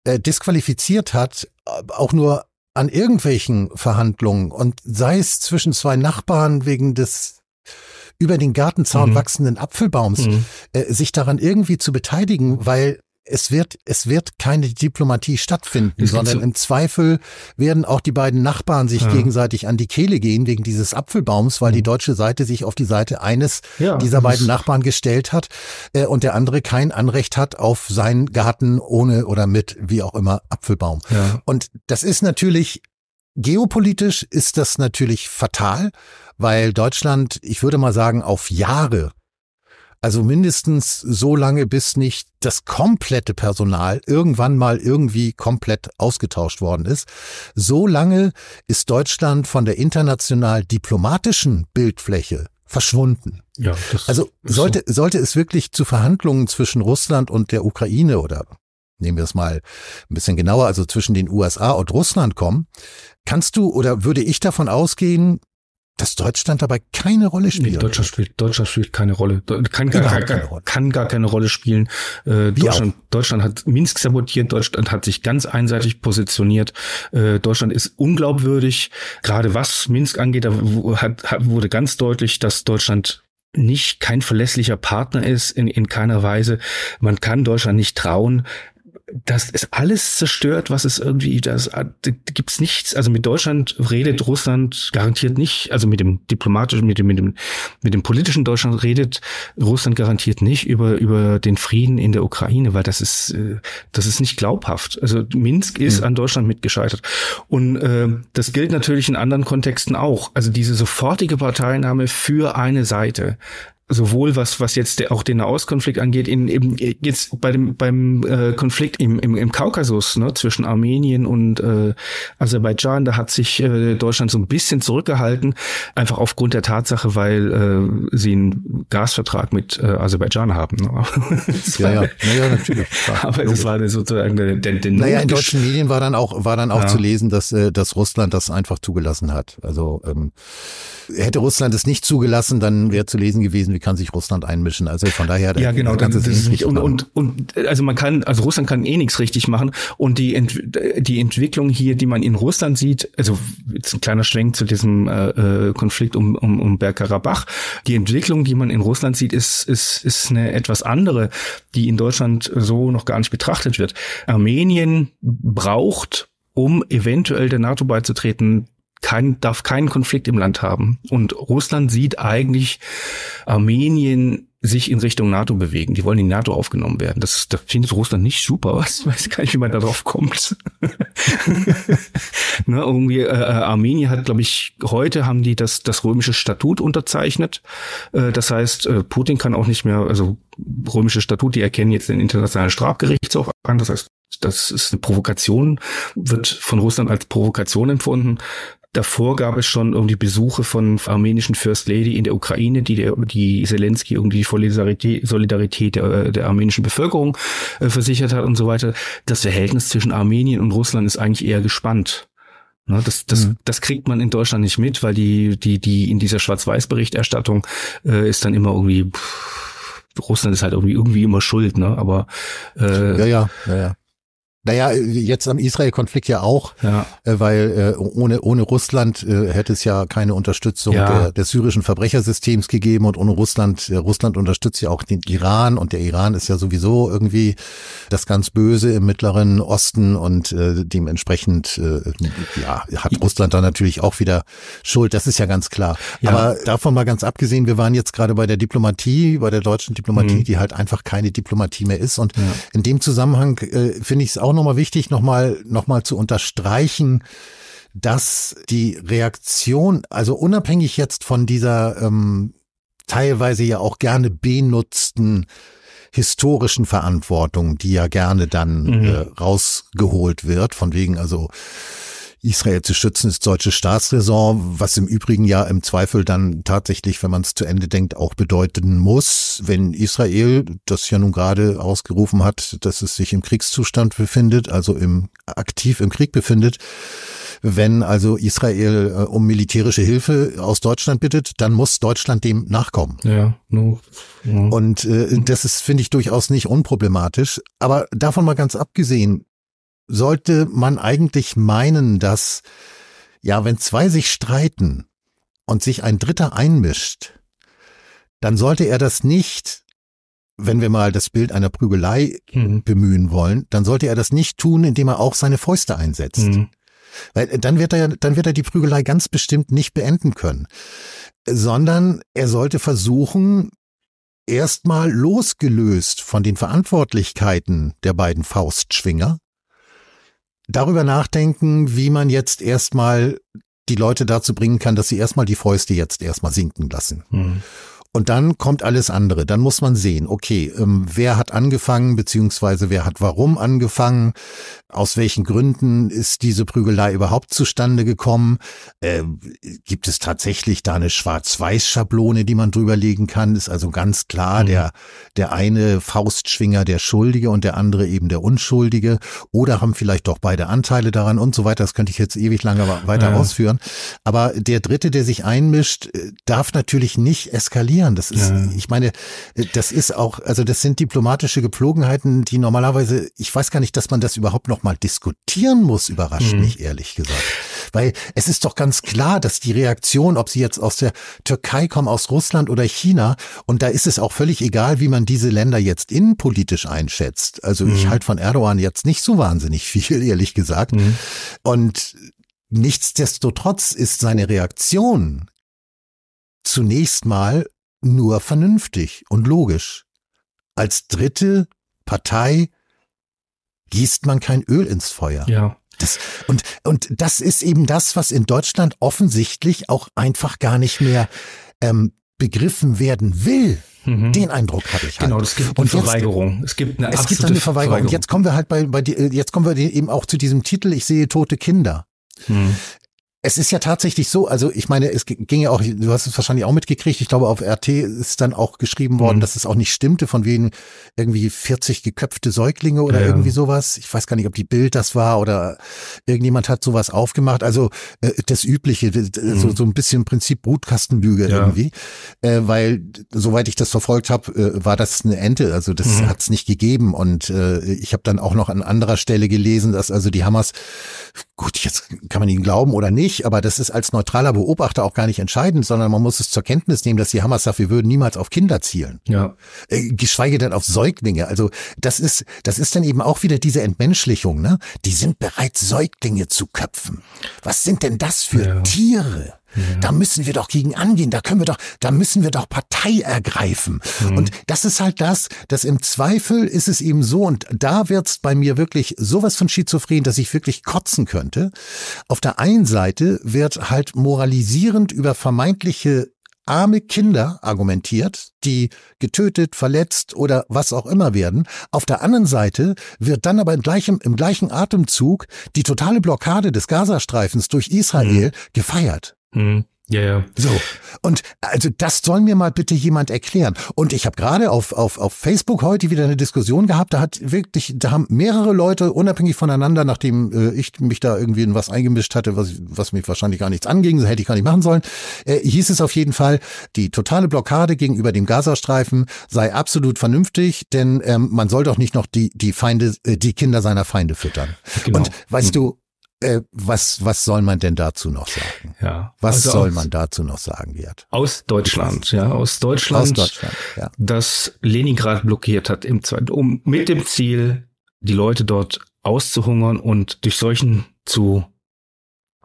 disqualifiziert hat, auch nur an irgendwelchen Verhandlungen und sei es zwischen zwei Nachbarn wegen des über den Gartenzaun mhm. wachsenden Apfelbaums, mhm. äh, sich daran irgendwie zu beteiligen, weil es wird, es wird keine Diplomatie stattfinden, sondern so im Zweifel werden auch die beiden Nachbarn sich ja. gegenseitig an die Kehle gehen wegen dieses Apfelbaums, weil mhm. die deutsche Seite sich auf die Seite eines ja, dieser beiden Nachbarn gestellt hat äh, und der andere kein Anrecht hat auf seinen Garten ohne oder mit, wie auch immer, Apfelbaum. Ja. Und das ist natürlich Geopolitisch ist das natürlich fatal, weil Deutschland, ich würde mal sagen, auf Jahre also mindestens so lange, bis nicht das komplette Personal irgendwann mal irgendwie komplett ausgetauscht worden ist. So lange ist Deutschland von der international diplomatischen Bildfläche verschwunden. Ja, also sollte, so. sollte es wirklich zu Verhandlungen zwischen Russland und der Ukraine oder nehmen wir es mal ein bisschen genauer, also zwischen den USA und Russland kommen, kannst du oder würde ich davon ausgehen, dass Deutschland dabei keine Rolle spielt. Nee, Deutschland spielt, Deutschland spielt keine Rolle. Kann gar, gar, keine, Rolle. Kann gar keine Rolle spielen. Äh, Deutschland, Deutschland hat Minsk sabotiert, Deutschland hat sich ganz einseitig positioniert. Äh, Deutschland ist unglaubwürdig. Gerade was Minsk angeht, da hat, hat, wurde ganz deutlich, dass Deutschland nicht kein verlässlicher Partner ist in, in keiner Weise. Man kann Deutschland nicht trauen das ist alles zerstört, was es irgendwie, das äh, gibt's nichts. Also mit Deutschland redet Russland garantiert nicht, also mit dem diplomatischen, mit dem, mit dem, mit dem politischen Deutschland redet Russland garantiert nicht über, über den Frieden in der Ukraine, weil das ist, äh, das ist nicht glaubhaft. Also Minsk ist mhm. an Deutschland mitgescheitert. Und äh, das gilt natürlich in anderen Kontexten auch. Also diese sofortige Parteinahme für eine Seite sowohl was was jetzt der, auch den Nahostkonflikt angeht, in, in jetzt bei dem beim äh, Konflikt im, im, im Kaukasus ne, zwischen Armenien und äh, Aserbaidschan, da hat sich äh, Deutschland so ein bisschen zurückgehalten, einfach aufgrund der Tatsache, weil äh, sie einen Gasvertrag mit äh, Aserbaidschan haben. Ne? ja, ja. Naja, natürlich. Aber es war sozusagen der, der, der Naja, in deutschen Medien war dann auch war dann auch ja. zu lesen, dass äh, dass Russland das einfach zugelassen hat. Also ähm, hätte Russland es nicht zugelassen, dann wäre zu lesen gewesen, kann sich Russland einmischen? Also von daher, ja, genau, das ist nicht und, und, und äh, also man kann, also Russland kann eh nichts richtig machen. Und die, Ent die Entwicklung hier, die man in Russland sieht, also jetzt ein kleiner Schwenk zu diesem äh, äh, Konflikt um, um, um Bergkarabach, die Entwicklung, die man in Russland sieht, ist, ist, ist eine etwas andere, die in Deutschland so noch gar nicht betrachtet wird. Armenien braucht um eventuell der NATO beizutreten, kein, darf keinen Konflikt im Land haben. Und Russland sieht eigentlich Armenien sich in Richtung NATO bewegen. Die wollen in die NATO aufgenommen werden. Das, das findet Russland nicht super. Was? Ich weiß gar nicht, wie man da drauf kommt. ne, irgendwie, äh, äh Armenien hat, glaube ich, heute haben die das, das römische Statut unterzeichnet. Äh, das heißt, äh, Putin kann auch nicht mehr, also römische Statut, die erkennen jetzt den internationalen Strafgerichtshof an. Das heißt, das ist eine Provokation, wird von Russland als Provokation empfunden. Davor gab es schon irgendwie Besuche von armenischen First Lady in der Ukraine, die, der, die Zelensky irgendwie die Solidarität, Solidarität der, der armenischen Bevölkerung äh, versichert hat und so weiter. Das Verhältnis zwischen Armenien und Russland ist eigentlich eher gespannt. Ne, das, das, mhm. das kriegt man in Deutschland nicht mit, weil die, die, die in dieser Schwarz-Weiß-Berichterstattung äh, ist dann immer irgendwie. Pff, Russland ist halt irgendwie irgendwie immer schuld, ne? Aber äh, ja, ja, ja, ja. Naja, jetzt am Israel-Konflikt ja auch, ja. Äh, weil äh, ohne, ohne Russland äh, hätte es ja keine Unterstützung ja. Der, des syrischen Verbrechersystems gegeben und ohne Russland, äh, Russland unterstützt ja auch den Iran und der Iran ist ja sowieso irgendwie das ganz Böse im Mittleren Osten und äh, dementsprechend äh, ja, hat Russland da natürlich auch wieder Schuld, das ist ja ganz klar. Ja. Aber davon mal ganz abgesehen, wir waren jetzt gerade bei der Diplomatie, bei der deutschen Diplomatie, mhm. die halt einfach keine Diplomatie mehr ist und in dem Zusammenhang äh, finde ich es auch auch nochmal wichtig, nochmal noch mal zu unterstreichen, dass die Reaktion, also unabhängig jetzt von dieser ähm, teilweise ja auch gerne benutzten historischen Verantwortung, die ja gerne dann mhm. äh, rausgeholt wird, von wegen also Israel zu schützen, ist deutsche Staatsräson, was im Übrigen ja im Zweifel dann tatsächlich, wenn man es zu Ende denkt, auch bedeuten muss, wenn Israel, das ja nun gerade ausgerufen hat, dass es sich im Kriegszustand befindet, also im aktiv im Krieg befindet, wenn also Israel äh, um militärische Hilfe aus Deutschland bittet, dann muss Deutschland dem nachkommen. Ja, no, no. Und äh, das ist, finde ich, durchaus nicht unproblematisch. Aber davon mal ganz abgesehen, sollte man eigentlich meinen, dass, ja, wenn zwei sich streiten und sich ein Dritter einmischt, dann sollte er das nicht, wenn wir mal das Bild einer Prügelei mhm. bemühen wollen, dann sollte er das nicht tun, indem er auch seine Fäuste einsetzt. Mhm. Weil äh, dann wird er, dann wird er die Prügelei ganz bestimmt nicht beenden können, sondern er sollte versuchen, erstmal losgelöst von den Verantwortlichkeiten der beiden Faustschwinger, darüber nachdenken, wie man jetzt erstmal die Leute dazu bringen kann, dass sie erstmal die Fäuste jetzt erstmal sinken lassen. Mhm. Und dann kommt alles andere. Dann muss man sehen, okay, ähm, wer hat angefangen, beziehungsweise wer hat warum angefangen, aus welchen Gründen ist diese Prügelei überhaupt zustande gekommen, ähm, gibt es tatsächlich da eine Schwarz-Weiß-Schablone, die man drüberlegen kann, ist also ganz klar mhm. der, der eine Faustschwinger der Schuldige und der andere eben der Unschuldige oder haben vielleicht doch beide Anteile daran und so weiter. Das könnte ich jetzt ewig lange weiter ja. ausführen. Aber der Dritte, der sich einmischt, äh, darf natürlich nicht eskalieren passieren. Das ist, ja. ich meine, äh, das ist auch, also das sind diplomatische Gepflogenheiten, die normalerweise, ich weiß gar nicht, dass man das überhaupt noch mal diskutieren muss, überrascht mhm. mich ehrlich gesagt. Weil es ist doch ganz klar, dass die Reaktion, ob sie jetzt aus der Türkei kommen, aus Russland oder China, und da ist es auch völlig egal, wie man diese Länder jetzt innenpolitisch einschätzt. Also mhm. ich halte von Erdogan jetzt nicht so wahnsinnig viel, ehrlich gesagt. Mhm. Und Nichtsdestotrotz ist seine Reaktion zunächst mal nur vernünftig und logisch. Als dritte Partei gießt man kein Öl ins Feuer. Ja. Das, und, und das ist eben das, was in Deutschland offensichtlich auch einfach gar nicht mehr ähm, begriffen werden will. Mhm. Den Eindruck habe ich halt. Genau, es gibt eine Verweigerung. Jetzt, es gibt eine, es gibt eine Verweigerung. Verweigerung. Jetzt kommen wir halt bei, bei die, jetzt kommen wir eben auch zu diesem Titel, ich sehe tote Kinder. Mhm. Es ist ja tatsächlich so, also ich meine, es ging ja auch, du hast es wahrscheinlich auch mitgekriegt, ich glaube auf RT ist dann auch geschrieben worden, mhm. dass es auch nicht stimmte, von wegen irgendwie 40 geköpfte Säuglinge oder ja, irgendwie ja. sowas. Ich weiß gar nicht, ob die Bild das war oder irgendjemand hat sowas aufgemacht. Also äh, das Übliche, mhm. so, so ein bisschen Prinzip Brutkastenlüge ja. irgendwie, äh, weil soweit ich das verfolgt habe, äh, war das eine Ente, also das mhm. hat es nicht gegeben und äh, ich habe dann auch noch an anderer Stelle gelesen, dass also die Hammers, gut, jetzt kann man ihnen glauben oder nicht, nicht, aber das ist als neutraler Beobachter auch gar nicht entscheidend, sondern man muss es zur Kenntnis nehmen, dass die Hamas sagt, wir würden niemals auf Kinder zielen. Ja. Äh, geschweige denn auf Säuglinge. Also das ist, das ist dann eben auch wieder diese Entmenschlichung, ne? Die sind bereit, Säuglinge zu köpfen. Was sind denn das für ja. Tiere? Ja. Da müssen wir doch gegen angehen. Da können wir doch, da müssen wir doch Partei ergreifen. Mhm. Und das ist halt das, dass im Zweifel ist es eben so. Und da wird's bei mir wirklich sowas von schizophren, dass ich wirklich kotzen könnte. Auf der einen Seite wird halt moralisierend über vermeintliche arme Kinder argumentiert, die getötet, verletzt oder was auch immer werden. Auf der anderen Seite wird dann aber im gleichen, im gleichen Atemzug die totale Blockade des Gazastreifens durch Israel mhm. gefeiert. Hm. Ja, ja. So. Und also das soll mir mal bitte jemand erklären. Und ich habe gerade auf, auf, auf Facebook heute wieder eine Diskussion gehabt, da hat wirklich, da haben mehrere Leute unabhängig voneinander, nachdem äh, ich mich da irgendwie in was eingemischt hatte, was, was mich wahrscheinlich gar nichts anging, hätte ich gar nicht machen sollen, äh, hieß es auf jeden Fall, die totale Blockade gegenüber dem Gazastreifen sei absolut vernünftig, denn ähm, man soll doch nicht noch die, die Feinde, äh, die Kinder seiner Feinde füttern. Genau. Und weißt hm. du, äh, was, was soll man denn dazu noch sagen? Ja. Was also soll aus, man dazu noch sagen, Gerd? Aus Deutschland, ja, aus Deutschland, aus Deutschland ja. das Leningrad blockiert hat, im, Zweiten, um, mit dem Ziel, die Leute dort auszuhungern und durch solchen zu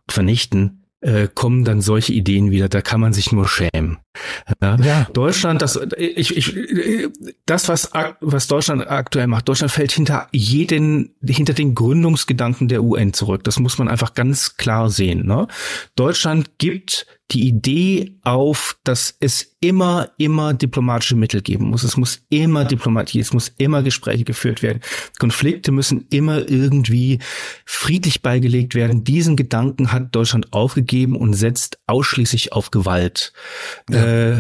vernichten, äh, kommen dann solche Ideen wieder. Da kann man sich nur schämen. Ja. ja. Deutschland, das, ich, ich, das was, was Deutschland aktuell macht, Deutschland fällt hinter jeden, hinter den Gründungsgedanken der UN zurück. Das muss man einfach ganz klar sehen. Ne? Deutschland gibt die Idee auf, dass es immer, immer diplomatische Mittel geben muss. Es muss immer Diplomatie, es muss immer Gespräche geführt werden. Konflikte müssen immer irgendwie friedlich beigelegt werden. Diesen Gedanken hat Deutschland aufgegeben und setzt ausschließlich auf Gewalt. Ja. Äh,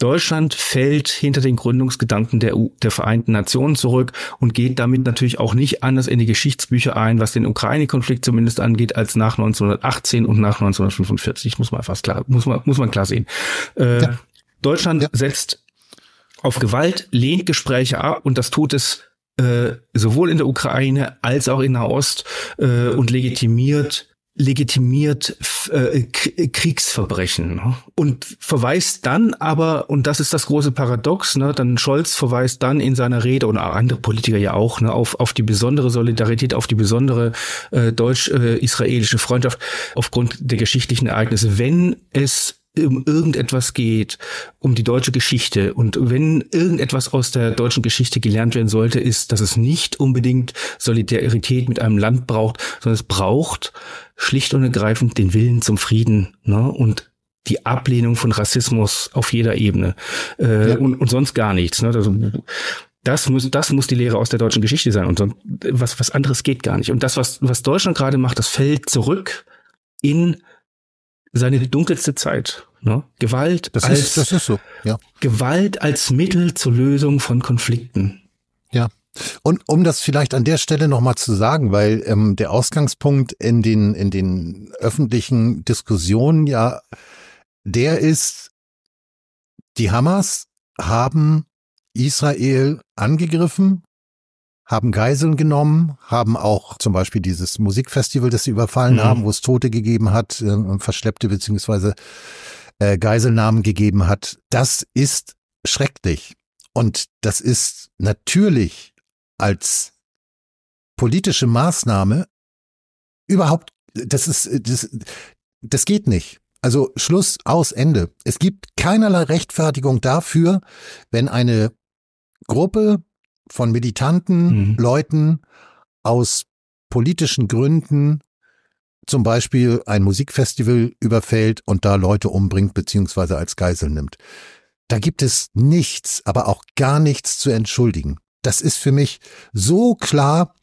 Deutschland fällt hinter den Gründungsgedanken der, U der Vereinten Nationen zurück und geht damit natürlich auch nicht anders in die Geschichtsbücher ein, was den Ukraine-Konflikt zumindest angeht, als nach 1918 und nach 1945. Muss man fast klar, muss man, muss man klar sehen. Äh, ja. Deutschland ja. setzt auf Gewalt, lehnt Gespräche ab und das tut es äh, sowohl in der Ukraine als auch in Nahost äh, und legitimiert legitimiert äh, Kriegsverbrechen ne? und verweist dann aber, und das ist das große Paradox, ne, dann Scholz verweist dann in seiner Rede und andere Politiker ja auch ne, auf, auf die besondere Solidarität, auf die besondere äh, deutsch-israelische äh, Freundschaft aufgrund der geschichtlichen Ereignisse, wenn es um irgendetwas geht, um die deutsche Geschichte. Und wenn irgendetwas aus der deutschen Geschichte gelernt werden sollte, ist, dass es nicht unbedingt Solidarität mit einem Land braucht, sondern es braucht schlicht und ergreifend den Willen zum Frieden ne? und die Ablehnung von Rassismus auf jeder Ebene äh, ja. und, und sonst gar nichts. Ne? Also, das muss, das muss die Lehre aus der deutschen Geschichte sein. Und so, was, was anderes geht gar nicht. Und das, was, was Deutschland gerade macht, das fällt zurück in seine dunkelste Zeit. Ne? Gewalt das als ist, das ist so. ja. Gewalt als Mittel zur Lösung von Konflikten. Ja. Und um das vielleicht an der Stelle nochmal zu sagen, weil ähm, der Ausgangspunkt in den, in den öffentlichen Diskussionen ja der ist, die Hamas haben Israel angegriffen haben Geiseln genommen, haben auch zum Beispiel dieses Musikfestival, das sie überfallen mhm. haben, wo es Tote gegeben hat, äh, verschleppte beziehungsweise äh, Geiselnahmen gegeben hat. Das ist schrecklich. Und das ist natürlich als politische Maßnahme überhaupt, das ist, äh, das, das geht nicht. Also Schluss, aus, Ende. Es gibt keinerlei Rechtfertigung dafür, wenn eine Gruppe von Meditanten, mhm. Leuten aus politischen Gründen zum Beispiel ein Musikfestival überfällt und da Leute umbringt beziehungsweise als Geisel nimmt. Da gibt es nichts, aber auch gar nichts zu entschuldigen. Das ist für mich so klar,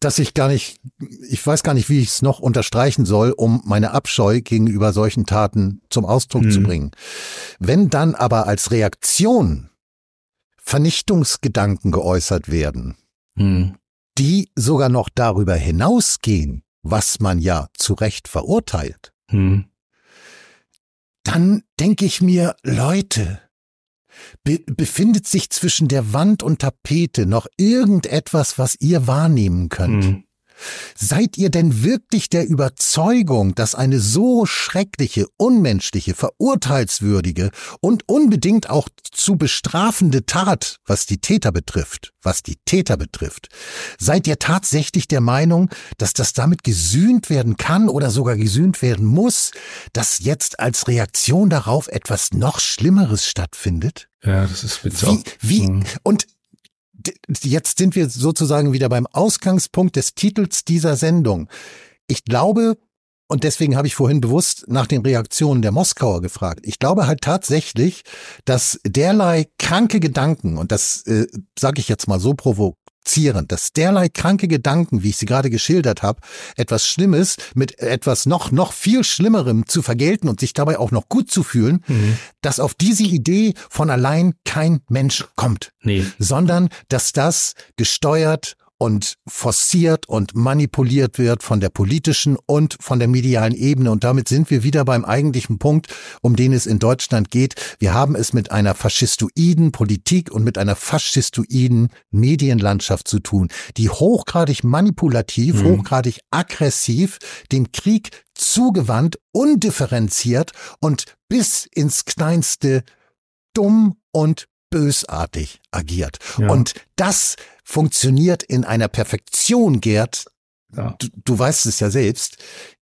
dass ich gar nicht, ich weiß gar nicht, wie ich es noch unterstreichen soll, um meine Abscheu gegenüber solchen Taten zum Ausdruck mhm. zu bringen. Wenn dann aber als Reaktion Vernichtungsgedanken geäußert werden, hm. die sogar noch darüber hinausgehen, was man ja zu Recht verurteilt, hm. dann denke ich mir, Leute, be befindet sich zwischen der Wand und Tapete noch irgendetwas, was ihr wahrnehmen könnt? Hm. Seid ihr denn wirklich der Überzeugung, dass eine so schreckliche, unmenschliche, verurteilswürdige und unbedingt auch zu bestrafende Tat, was die Täter betrifft, was die Täter betrifft, seid ihr tatsächlich der Meinung, dass das damit gesühnt werden kann oder sogar gesühnt werden muss, dass jetzt als Reaktion darauf etwas noch Schlimmeres stattfindet? Ja, das ist bizarr. Wie, wie, hm. und jetzt sind wir sozusagen wieder beim Ausgangspunkt des Titels dieser Sendung. Ich glaube, und deswegen habe ich vorhin bewusst nach den Reaktionen der Moskauer gefragt. Ich glaube halt tatsächlich, dass derlei kranke Gedanken, und das äh, sage ich jetzt mal so provo provozierend, dass derlei kranke Gedanken, wie ich sie gerade geschildert habe, etwas Schlimmes mit etwas noch, noch viel Schlimmerem zu vergelten und sich dabei auch noch gut zu fühlen, mhm. dass auf diese Idee von allein kein Mensch kommt, nee. sondern dass das gesteuert und forciert und manipuliert wird von der politischen und von der medialen Ebene. Und damit sind wir wieder beim eigentlichen Punkt, um den es in Deutschland geht. Wir haben es mit einer faschistoiden Politik und mit einer faschistoiden Medienlandschaft zu tun, die hochgradig manipulativ, mhm. hochgradig aggressiv dem Krieg zugewandt, undifferenziert und bis ins kleinste dumm und bösartig agiert. Ja. Und das funktioniert in einer Perfektion, Gerd, ja. du, du weißt es ja selbst,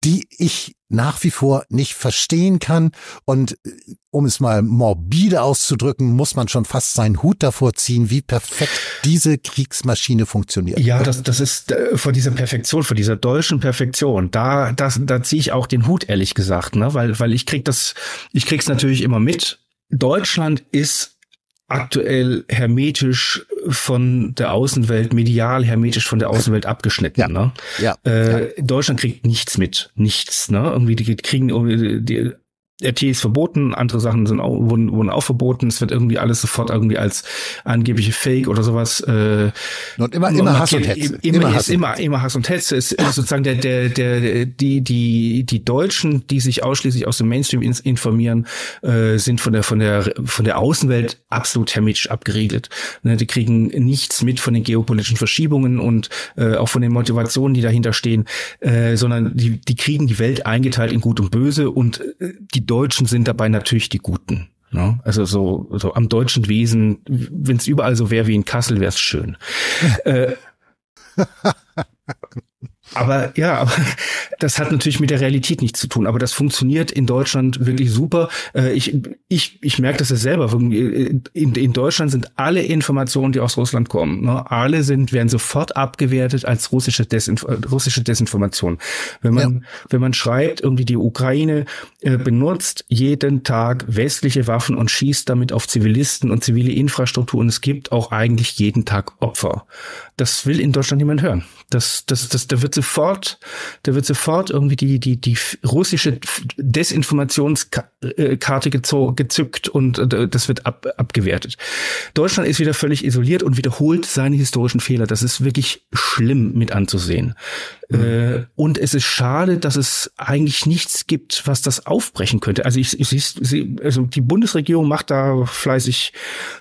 die ich nach wie vor nicht verstehen kann. Und äh, um es mal morbide auszudrücken, muss man schon fast seinen Hut davor ziehen, wie perfekt diese Kriegsmaschine funktioniert. Ja, das, das ist äh, vor dieser Perfektion, vor dieser deutschen Perfektion. Da, das, da ziehe ich auch den Hut, ehrlich gesagt, ne? weil, weil ich krieg das, ich krieg's natürlich immer mit. Deutschland ist aktuell hermetisch von der Außenwelt, medial hermetisch von der Außenwelt abgeschnitten. Ja. Ne? Ja. Äh, ja. Deutschland kriegt nichts mit, nichts. Ne? Irgendwie die kriegen die, RT ist verboten, andere Sachen sind auch, wurden, wurden auch verboten. Es wird irgendwie alles sofort irgendwie als angebliche Fake oder sowas. Äh, und immer, immer und Hass und Hetze. Immer, immer, Hass immer, immer Hass und Hetze Es ist sozusagen der, der, der, die, die, die Deutschen, die sich ausschließlich aus dem Mainstream informieren, äh, sind von der, von der, von der Außenwelt absolut hermetisch abgeriegelt. Ne, die kriegen nichts mit von den geopolitischen Verschiebungen und äh, auch von den Motivationen, die dahinter stehen, äh, sondern die, die kriegen die Welt eingeteilt in Gut und Böse und äh, die die Deutschen sind dabei natürlich die Guten. Ne? Also so, so am deutschen Wesen, wenn es überall so wäre wie in Kassel, wäre es schön. äh, aber ja, aber das hat natürlich mit der Realität nichts zu tun. Aber das funktioniert in Deutschland wirklich super. Äh, ich, ich, ich merke das ja selber. Äh, in, in Deutschland sind alle Informationen, die aus Russland kommen, ne, alle sind, werden sofort abgewertet als russische, Desinf äh, russische Desinformation. Wenn man, ja. wenn man schreibt, irgendwie die Ukraine benutzt jeden Tag westliche Waffen und schießt damit auf Zivilisten und zivile Infrastruktur und es gibt auch eigentlich jeden Tag Opfer. Das will in Deutschland niemand hören. Das, das, das, da wird sofort, da wird sofort irgendwie die, die, die russische Desinformationskarte gezückt und äh, das wird ab, abgewertet. Deutschland ist wieder völlig isoliert und wiederholt seine historischen Fehler. Das ist wirklich schlimm mit anzusehen. Mhm. Äh, und es ist schade, dass es eigentlich nichts gibt, was das aufbrechen könnte. Also ich, ich, ich also die Bundesregierung macht da fleißig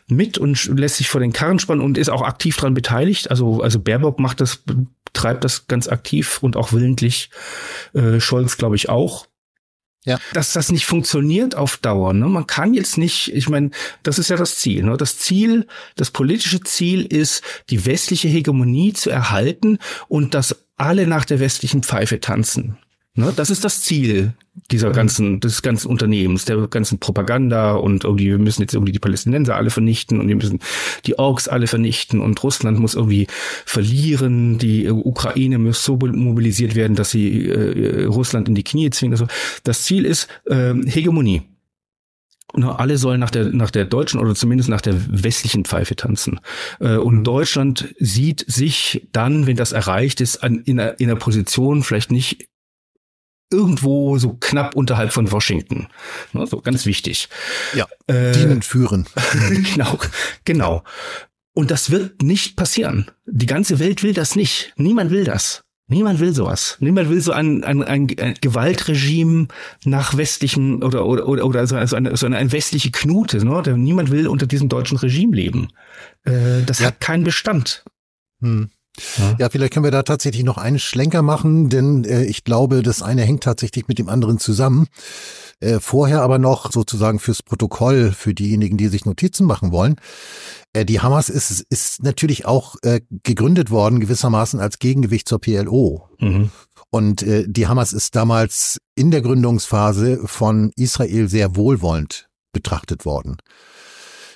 mit und lässt sich vor den Karren spannen und ist auch aktiv daran beteiligt. Also, also Baerbock macht das treibt das ganz aktiv und auch willentlich. Äh, Scholz, glaube ich, auch. Ja. Dass das nicht funktioniert auf Dauer. Ne? Man kann jetzt nicht, ich meine, das ist ja das Ziel. Ne? Das Ziel, das politische Ziel ist, die westliche Hegemonie zu erhalten und dass alle nach der westlichen Pfeife tanzen. Ne, das ist das Ziel dieser mhm. ganzen, des ganzen Unternehmens, der ganzen Propaganda und irgendwie, wir müssen jetzt irgendwie die Palästinenser alle vernichten und wir müssen die Orks alle vernichten und Russland muss irgendwie verlieren, die Ukraine muss so mobilisiert werden, dass sie äh, Russland in die Knie zwingen. Also das Ziel ist äh, Hegemonie. Und ne? alle sollen nach der, nach der deutschen oder zumindest nach der westlichen Pfeife tanzen. Äh, und mhm. Deutschland sieht sich dann, wenn das erreicht ist, an, in, einer, in einer Position, vielleicht nicht irgendwo so knapp unterhalb von Washington. Ne, so ganz wichtig. Ja. Äh, dienen führen. genau, genau. Und das wird nicht passieren. Die ganze Welt will das nicht. Niemand will das. Niemand will sowas. Niemand will so ein, ein, ein, Gewaltregime nach westlichen oder oder oder, oder so, eine, so eine, eine westliche Knute. Ne? Niemand will unter diesem deutschen Regime leben. Äh, das ja. hat keinen Bestand. Hm. Ja. vielleicht können wir da tatsächlich noch einen Schlenker machen, denn äh, ich glaube, das eine hängt tatsächlich mit dem anderen zusammen. Äh, vorher aber noch sozusagen fürs Protokoll, für diejenigen, die sich Notizen machen wollen. Äh, die Hamas ist, ist natürlich auch äh, gegründet worden, gewissermaßen als Gegengewicht zur PLO. Mhm. Und äh, die Hamas ist damals in der Gründungsphase von Israel sehr wohlwollend betrachtet worden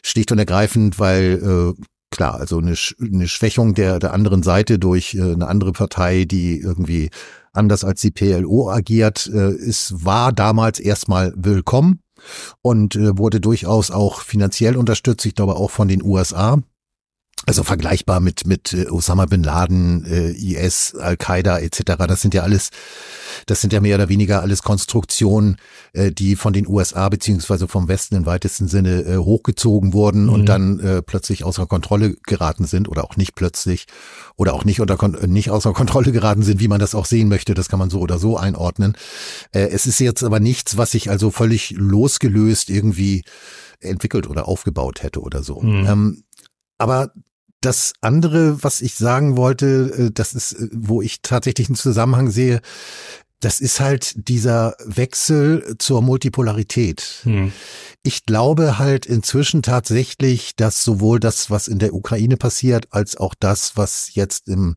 schlicht und ergreifend, weil äh, klar, also eine, eine Schwächung der, der anderen Seite durch äh, eine andere Partei, die irgendwie anders als die PLO agiert, äh, ist, war damals erstmal willkommen und äh, wurde durchaus auch finanziell unterstützt, ich glaube auch von den USA. Also vergleichbar mit, mit äh, Osama bin Laden, äh, IS, Al-Qaida etc. Das sind ja alles, das sind ja mehr oder weniger alles Konstruktionen, äh, die von den USA beziehungsweise vom Westen im weitesten Sinne äh, hochgezogen wurden mhm. und dann äh, plötzlich außer Kontrolle geraten sind oder auch nicht plötzlich oder auch nicht, unter, äh, nicht außer Kontrolle geraten sind, wie man das auch sehen möchte. Das kann man so oder so einordnen. Äh, es ist jetzt aber nichts, was sich also völlig losgelöst irgendwie entwickelt oder aufgebaut hätte oder so. Mhm. Ähm, aber das andere, was ich sagen wollte, äh, das ist, äh, wo ich tatsächlich einen Zusammenhang sehe, das ist halt dieser Wechsel zur Multipolarität. Hm. Ich glaube halt inzwischen tatsächlich, dass sowohl das, was in der Ukraine passiert, als auch das, was jetzt im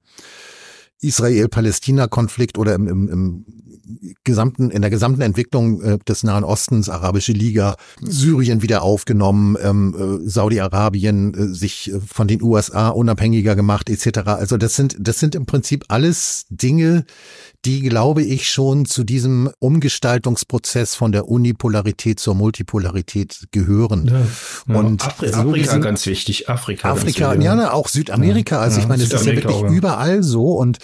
Israel-Palästina-Konflikt oder im, im, im gesamten, in der gesamten Entwicklung äh, des Nahen Ostens, Arabische Liga, Syrien wieder aufgenommen, ähm, äh, Saudi-Arabien äh, sich äh, von den USA unabhängiger gemacht, etc. Also das sind, das sind im Prinzip alles Dinge, die, glaube ich, schon zu diesem Umgestaltungsprozess von der Unipolarität zur Multipolarität gehören. Ja, ja. Und Afri so Afrika ganz wichtig, Afrika. Afrika, ja, ne, auch Südamerika. Also ja, ich meine, es ist ja wirklich überall so. Und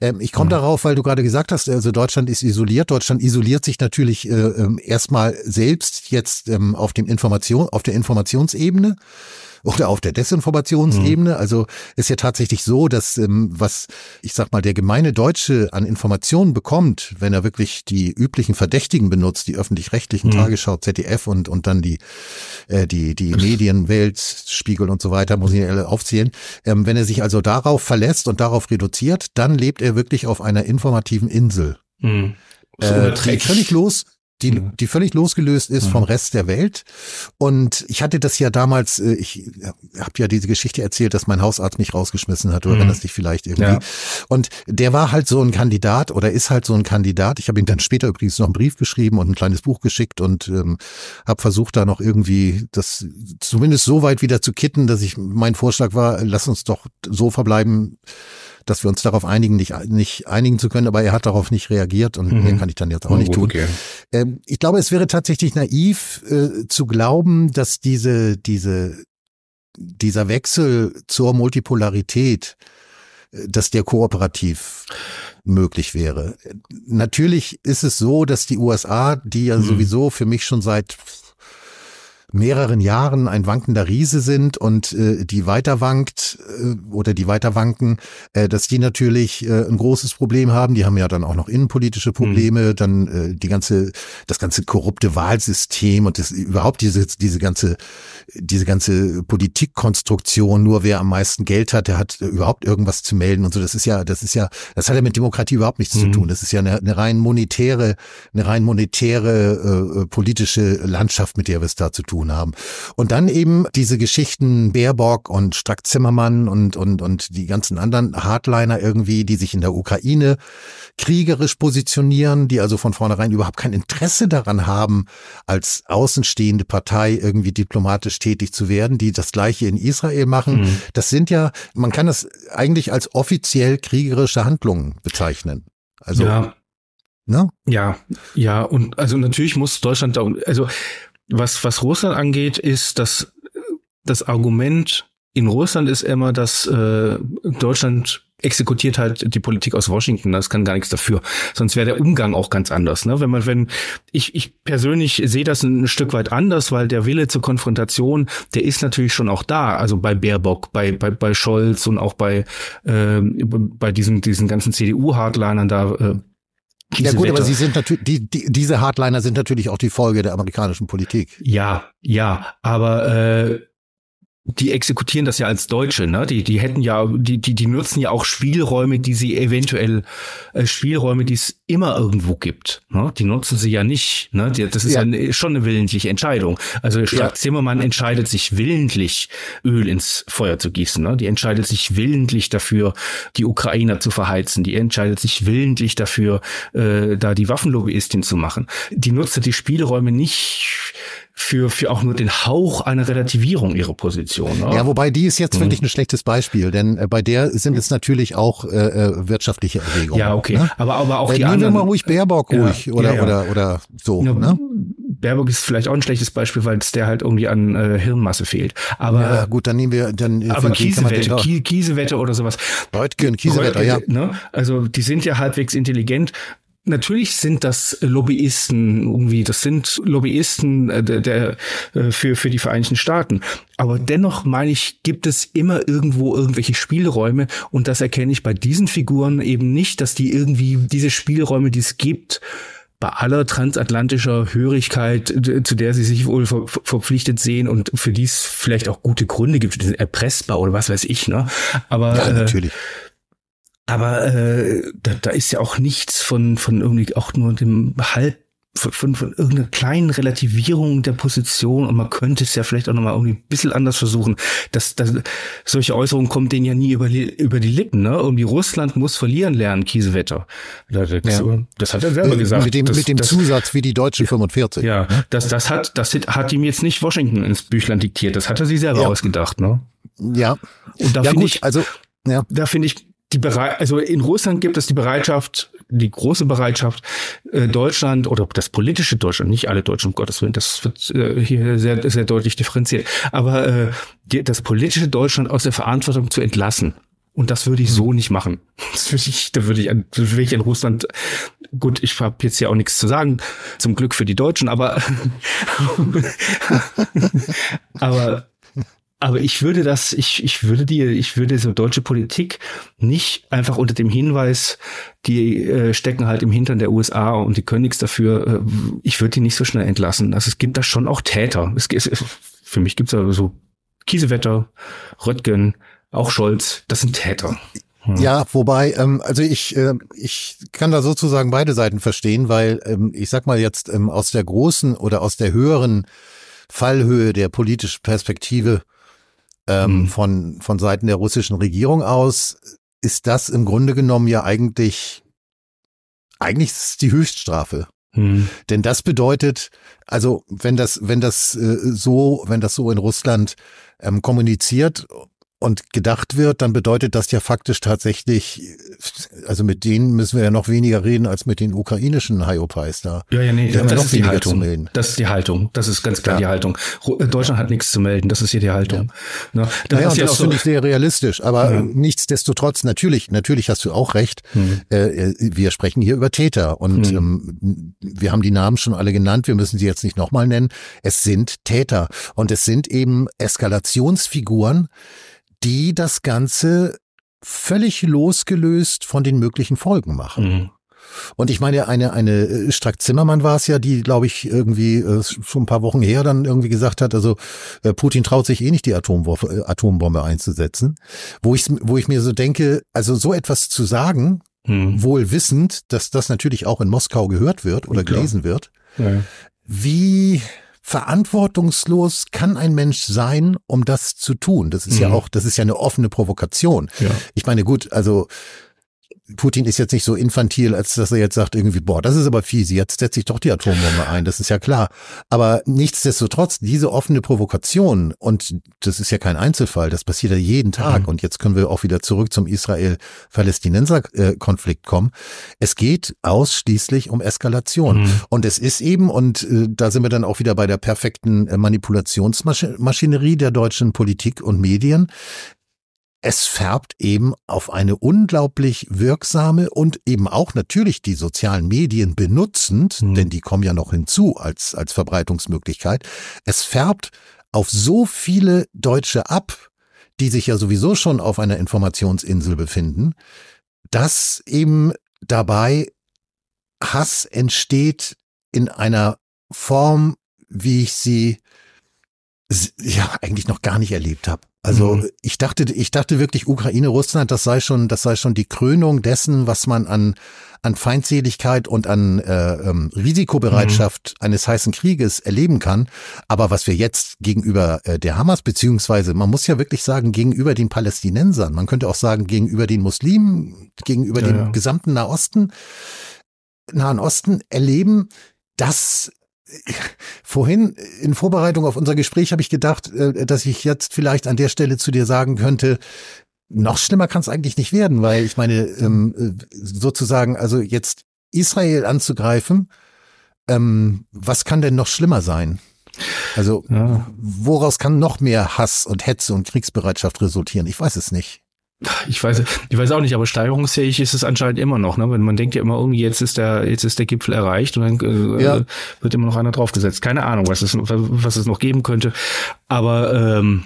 ähm, ich komme mhm. darauf, weil du gerade gesagt hast, also Deutschland ist isoliert. Deutschland isoliert sich natürlich äh, ähm, erstmal selbst jetzt ähm, auf dem Information, auf der Informationsebene oder auf der Desinformationsebene. Mhm. Also ist ja tatsächlich so, dass ähm, was, ich sag mal, der gemeine Deutsche an Informationen bekommt, wenn er wirklich die üblichen Verdächtigen benutzt, die öffentlich-rechtlichen mhm. Tagesschau, ZDF und, und dann die, äh, die, die Medienwelt, Spiegel und so weiter, muss ich alle aufzählen. Ähm, wenn er sich also darauf verlässt und darauf reduziert, dann lebt er wirklich auf einer informativen Insel. Mhm. Äh, die völlig los, die, die völlig losgelöst ist vom Rest der Welt. Und ich hatte das ja damals, äh, ich habe ja diese Geschichte erzählt, dass mein Hausarzt mich rausgeschmissen hat, oder mhm. wenn das nicht vielleicht irgendwie. Ja. Und der war halt so ein Kandidat oder ist halt so ein Kandidat. Ich habe ihm dann später übrigens noch einen Brief geschrieben und ein kleines Buch geschickt und ähm, habe versucht, da noch irgendwie das zumindest so weit wieder zu kitten, dass ich mein Vorschlag war, lass uns doch so verbleiben, dass wir uns darauf einigen, nicht, nicht einigen zu können, aber er hat darauf nicht reagiert und mhm. mehr kann ich dann jetzt auch oh, nicht tun. Okay. Ähm, ich glaube, es wäre tatsächlich naiv äh, zu glauben, dass diese, diese, dieser Wechsel zur Multipolarität äh, dass der kooperativ möglich wäre. Natürlich ist es so, dass die USA, die ja mhm. sowieso für mich schon seit mehreren Jahren ein wankender Riese sind und äh, die weiter wankt äh, oder die weiter wanken, äh, dass die natürlich äh, ein großes Problem haben. Die haben ja dann auch noch innenpolitische hm. Probleme, mhm. dann äh, die ganze, das ganze korrupte Wahlsystem und das überhaupt diese, diese ganze, diese ganze Politikkonstruktion, nur wer am meisten Geld hat, der hat äh, überhaupt irgendwas zu melden und so. Das ist ja, das ist ja, das hat ja mit Demokratie überhaupt nichts mhm. zu hm. tun. Das ist ja eine, eine rein monetäre, eine rein monetäre äh, äh politische Landschaft, mit der wir es da zu tun tun haben. Und dann eben diese Geschichten Baerbock und Strack-Zimmermann und, und, und die ganzen anderen Hardliner irgendwie, die sich in der Ukraine kriegerisch positionieren, die also von vornherein überhaupt kein Interesse daran haben, als außenstehende Partei irgendwie diplomatisch tätig zu werden, die das gleiche in Israel machen. Mhm. Das sind ja, man kann das eigentlich als offiziell kriegerische Handlungen bezeichnen. Also ja. Ne? Ja, ja, und also natürlich muss Deutschland da, also was, was Russland angeht, ist, dass das Argument in Russland ist immer, dass äh, Deutschland exekutiert halt die Politik aus Washington. Das kann gar nichts dafür. Sonst wäre der Umgang auch ganz anders. Ne? Wenn man, wenn ich, ich persönlich sehe das ein, Stück weit anders, weil der Wille zur Konfrontation, der ist natürlich schon auch da. Also bei Baerbock, bei bei, bei Scholz und auch bei äh, bei diesen diesen ganzen CDU-Hardlinern da, äh, ja gut, Wetter. aber sie sind natürlich, die, die, diese Hardliner sind natürlich auch die Folge der amerikanischen Politik. Ja, ja, aber äh, die exekutieren das ja als Deutsche, ne? Die, die hätten ja, die, die, die nutzen ja auch Spielräume, die sie eventuell, äh, Spielräume, die es immer irgendwo gibt. Ne? Die nutzen sie ja nicht. Ne? Die, das ist ja, ja ne, schon eine willentliche Entscheidung. Also Stadt ja. Zimmermann entscheidet sich willentlich, Öl ins Feuer zu gießen. Ne? Die entscheidet sich willentlich dafür, die Ukrainer zu verheizen. Die entscheidet sich willentlich dafür, äh, da die Waffenlobbyistin zu machen. Die nutzt die Spielräume nicht für, für auch nur den Hauch einer Relativierung ihrer Position. Ne? Ja, wobei die ist jetzt, finde mhm. ich, ein schlechtes Beispiel, denn äh, bei der sind es natürlich auch äh, äh, wirtschaftliche Erwägungen. Ja, okay. Ne? Aber, aber auch äh, die anderen. Nehmen wir mal ruhig Baerbock ruhig oder, ja, ja. oder, oder so. ne? Baerbock ist vielleicht auch ein schlechtes Beispiel, weil es der halt irgendwie an äh, Hirnmasse fehlt. Aber ja, gut, dann nehmen wir dann äh, aber Kiesewette, Kiesewette oder sowas. Leutgen, Kiesewette, ja. Ne? Also die sind ja halbwegs intelligent. Natürlich sind das Lobbyisten irgendwie, das sind Lobbyisten äh, der, der, äh, für, für die Vereinigten Staaten. Aber dennoch meine ich, gibt es immer irgendwo irgendwelche Spielräume und das erkenne ich bei diesen Figuren eben nicht, dass die irgendwie diese Spielräume, die es gibt, bei aller transatlantischer Hörigkeit, zu der sie sich wohl ver verpflichtet sehen und für die es vielleicht auch gute Gründe gibt, die sind erpressbar oder was weiß ich, ne? Aber ja, äh, natürlich. Äh, aber äh, da, da ist ja auch nichts von, von irgendwie auch nur dem Halb von, von irgendeiner kleinen Relativierung der Position und man könnte es ja vielleicht auch nochmal irgendwie ein bisschen anders versuchen. dass das, solche Äußerungen kommen denen ja nie über, über die Lippen, ne? Irgendwie Russland muss verlieren lernen, Kiesewetter. Das, ja. das hat er selber äh, gesagt. Mit dem, das, mit dem das, Zusatz wie die deutschen 45. Ja, das, das hat, das hat ihm jetzt nicht Washington ins Büchlein diktiert, das hat er sich selber ja. ausgedacht, ne? Ja. Und da ja, finde ich, also ja. Da finde ich die Bere also in Russland gibt es die Bereitschaft, die große Bereitschaft, äh, Deutschland oder das politische Deutschland, nicht alle Deutschen, um Gottes Willen, das wird äh, hier sehr, sehr deutlich differenziert, aber äh, das politische Deutschland aus der Verantwortung zu entlassen. Und das würde ich so nicht machen. Das würde ich, da würde ich, an, würde ich in Russland, gut, ich habe jetzt hier auch nichts zu sagen, zum Glück für die Deutschen, aber, aber aber ich würde das, ich, ich würde die, ich würde so deutsche Politik nicht einfach unter dem Hinweis, die äh, stecken halt im Hintern der USA und die können nichts dafür, äh, ich würde die nicht so schnell entlassen. Also es gibt da schon auch Täter. Es, es, für mich gibt es so Kiesewetter, Röttgen, auch Scholz, das sind Täter. Hm. Ja, wobei, ähm, also ich, äh, ich kann da sozusagen beide Seiten verstehen, weil ähm, ich sag mal jetzt ähm, aus der großen oder aus der höheren Fallhöhe der politischen Perspektive ähm, mhm. von, von Seiten der russischen Regierung aus, ist das im Grunde genommen ja eigentlich, eigentlich ist die Höchststrafe. Mhm. Denn das bedeutet, also wenn das, wenn das äh, so, wenn das so in Russland ähm, kommuniziert und gedacht wird, dann bedeutet das ja faktisch tatsächlich, also mit denen müssen wir ja noch weniger reden als mit den ukrainischen Hyopais da. Ja, ja, nee, da ja, das, ist die Haltung. das ist die Haltung. Das ist ganz klar ja. die Haltung. Äh, Deutschland hat nichts zu melden, das ist hier die Haltung. Ja. Ne? Das, naja, ist das so finde ich sehr realistisch, aber mhm. nichtsdestotrotz, natürlich, natürlich hast du auch recht, mhm. äh, wir sprechen hier über Täter und mhm. ähm, wir haben die Namen schon alle genannt, wir müssen sie jetzt nicht nochmal nennen. Es sind Täter und es sind eben Eskalationsfiguren, die das Ganze völlig losgelöst von den möglichen Folgen machen. Mhm. Und ich meine, eine, eine äh, Strack Zimmermann war es ja, die, glaube ich, irgendwie äh, schon ein paar Wochen her dann irgendwie gesagt hat, also äh, Putin traut sich eh nicht, die Atombombe, äh, Atombombe einzusetzen. Wo ich, wo ich mir so denke, also so etwas zu sagen, hm. wohl wissend, dass das natürlich auch in Moskau gehört wird oder ja, gelesen wird, ja. wie verantwortungslos kann ein Mensch sein, um das zu tun? Das ist mhm. ja auch, das ist ja eine offene Provokation. Ja. Ich meine, gut, also Putin ist jetzt nicht so infantil, als dass er jetzt sagt, irgendwie, boah, das ist aber fies, jetzt setze ich doch die Atombombe ein, das ist ja klar. Aber nichtsdestotrotz, diese offene Provokation, und das ist ja kein Einzelfall, das passiert ja jeden Tag, mhm. und jetzt können wir auch wieder zurück zum Israel-Palästinenser-Konflikt kommen. Es geht ausschließlich um Eskalation. Mhm. Und es ist eben, und äh, da sind wir dann auch wieder bei der perfekten äh, Manipulationsmaschinerie der deutschen Politik und Medien, es färbt eben auf eine unglaublich wirksame und eben auch natürlich die sozialen Medien benutzend, mhm. denn die kommen ja noch hinzu als, als Verbreitungsmöglichkeit, es färbt auf so viele Deutsche ab, die sich ja sowieso schon auf einer Informationsinsel befinden, dass eben dabei Hass entsteht in einer Form, wie ich sie ja eigentlich noch gar nicht erlebt habe. Also mhm. ich dachte, ich dachte wirklich, Ukraine, Russland, das sei schon, das sei schon die Krönung dessen, was man an an Feindseligkeit und an äh, ähm, Risikobereitschaft mhm. eines heißen Krieges erleben kann. Aber was wir jetzt gegenüber äh, der Hamas, beziehungsweise man muss ja wirklich sagen, gegenüber den Palästinensern, man könnte auch sagen, gegenüber den Muslimen, gegenüber ja, dem ja. gesamten Nahosten, Nahen Osten erleben, das vorhin in Vorbereitung auf unser Gespräch habe ich gedacht, äh, dass ich jetzt vielleicht an der Stelle zu dir sagen könnte, noch schlimmer kann es eigentlich nicht werden, weil ich meine, ähm, sozusagen, also jetzt Israel anzugreifen, ähm, was kann denn noch schlimmer sein? Also woraus kann noch mehr Hass und Hetze und Kriegsbereitschaft resultieren? Ich weiß es nicht ich weiß, ich weiß auch nicht, aber steigerungsfähig ist es anscheinend immer noch, ne? Wenn man denkt ja immer irgendwie, jetzt ist der, jetzt ist der Gipfel erreicht und dann äh, ja. wird immer noch einer draufgesetzt. Keine Ahnung, was es, was es noch geben könnte. Aber ähm,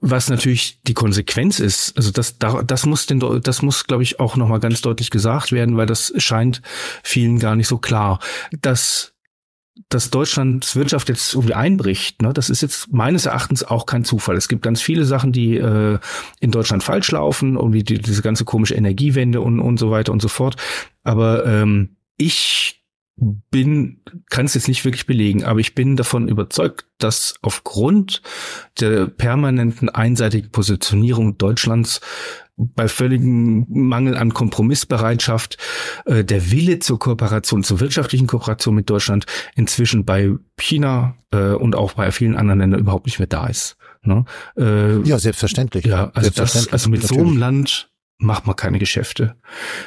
was natürlich die Konsequenz ist, also das, das muss den, das muss, glaube ich, auch nochmal ganz deutlich gesagt werden, weil das scheint vielen gar nicht so klar, dass dass Deutschlands Wirtschaft jetzt irgendwie einbricht, ne, das ist jetzt meines Erachtens auch kein Zufall. Es gibt ganz viele Sachen, die äh, in Deutschland falsch laufen, irgendwie die, diese ganze komische Energiewende und, und so weiter und so fort. Aber ähm, ich bin, kann es jetzt nicht wirklich belegen, aber ich bin davon überzeugt, dass aufgrund der permanenten einseitigen Positionierung Deutschlands bei völligem Mangel an Kompromissbereitschaft äh, der Wille zur Kooperation, zur wirtschaftlichen Kooperation mit Deutschland inzwischen bei China äh, und auch bei vielen anderen Ländern überhaupt nicht mehr da ist. Ne? Äh, ja, selbstverständlich. Ja, also, selbstverständlich, das, also mit natürlich. so einem Land macht man keine Geschäfte.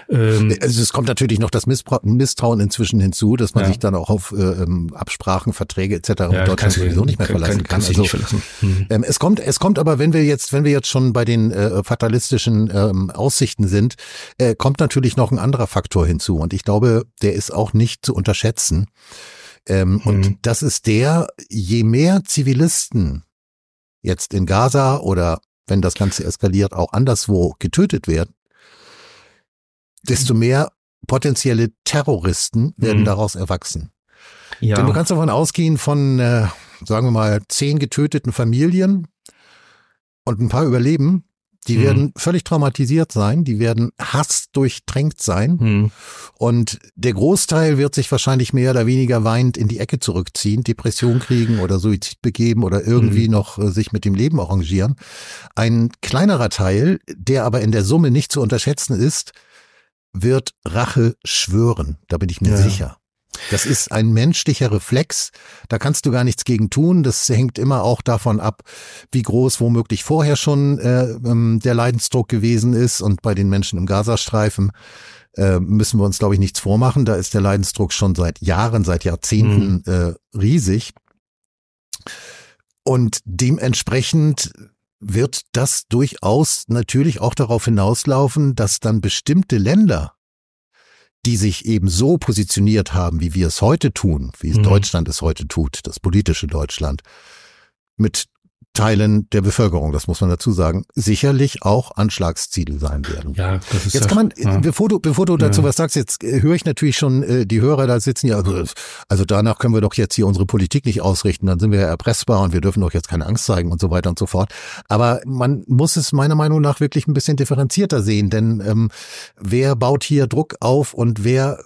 Ähm, also es kommt natürlich noch das Missbra Misstrauen inzwischen hinzu, dass man ja. sich dann auch auf äh, ähm, Absprachen, Verträge etc. Ja, in Deutschland sowieso nicht mehr kann, verlassen kann. kann, kann also, nicht verlassen. Hm. Ähm, mhm. es kommt, es kommt aber, wenn wir jetzt, wenn wir jetzt schon bei den äh, fatalistischen ähm, Aussichten sind, äh, kommt natürlich noch ein anderer Faktor hinzu und ich glaube, der ist auch nicht zu unterschätzen. Ähm, hm. Und mhm. das ist der, je mehr Zivilisten jetzt in Gaza oder wenn das Ganze eskaliert, auch anderswo getötet werden, desto mhm. mehr potenzielle Terroristen werden mhm. daraus erwachsen. Ja. Denn du kannst davon ausgehen, von, äh, sagen wir mal, zehn getöteten Familien und ein paar überleben, die mhm. werden völlig traumatisiert sein, die werden Hass durchtränkt sein mhm. und der Großteil wird sich wahrscheinlich mehr oder weniger weinend in die Ecke zurückziehen, Depression kriegen oder Suizid begeben oder irgendwie mhm. noch äh, sich mit dem Leben arrangieren. Ein kleinerer Teil, der aber in der Summe nicht zu unterschätzen ist, wird Rache schwören, da bin ich mir ja. sicher. Das ist ein menschlicher Reflex. Da kannst du gar nichts gegen tun. Das hängt immer auch davon ab, wie groß womöglich vorher schon äh, ähm, der Leidensdruck gewesen ist. Und bei den Menschen im Gazastreifen äh, müssen wir uns, glaube ich, nichts vormachen. Da ist der Leidensdruck schon seit Jahren, seit Jahrzehnten mhm. äh, riesig. Und dementsprechend wird das durchaus natürlich auch darauf hinauslaufen, dass dann bestimmte Länder die sich eben so positioniert haben, wie wir es heute tun, wie mhm. Deutschland es heute tut, das politische Deutschland, mit Teilen der Bevölkerung, das muss man dazu sagen, sicherlich auch Anschlagsziele sein werden. Ja, das ist jetzt kann man, ja. bevor du, bevor du dazu ja. was sagst, jetzt äh, höre ich natürlich schon äh, die Hörer da sitzen, ja, also, also danach können wir doch jetzt hier unsere Politik nicht ausrichten, dann sind wir ja erpressbar und wir dürfen doch jetzt keine Angst zeigen und so weiter und so fort. Aber man muss es meiner Meinung nach wirklich ein bisschen differenzierter sehen, denn ähm, wer baut hier Druck auf und wer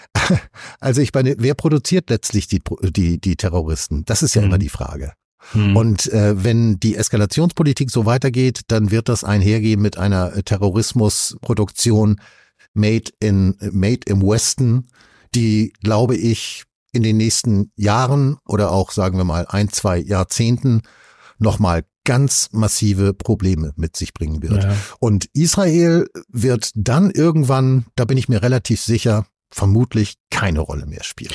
also ich meine, wer produziert letztlich die, die, die Terroristen? Das ist ja mhm. immer die Frage. Mhm. Und äh, wenn die Eskalationspolitik so weitergeht, dann wird das einhergehen mit einer äh, Terrorismusproduktion made in made im Westen, die glaube ich in den nächsten Jahren oder auch sagen wir mal ein zwei Jahrzehnten nochmal ganz massive Probleme mit sich bringen wird. Ja. Und Israel wird dann irgendwann, da bin ich mir relativ sicher, vermutlich keine Rolle mehr spielen.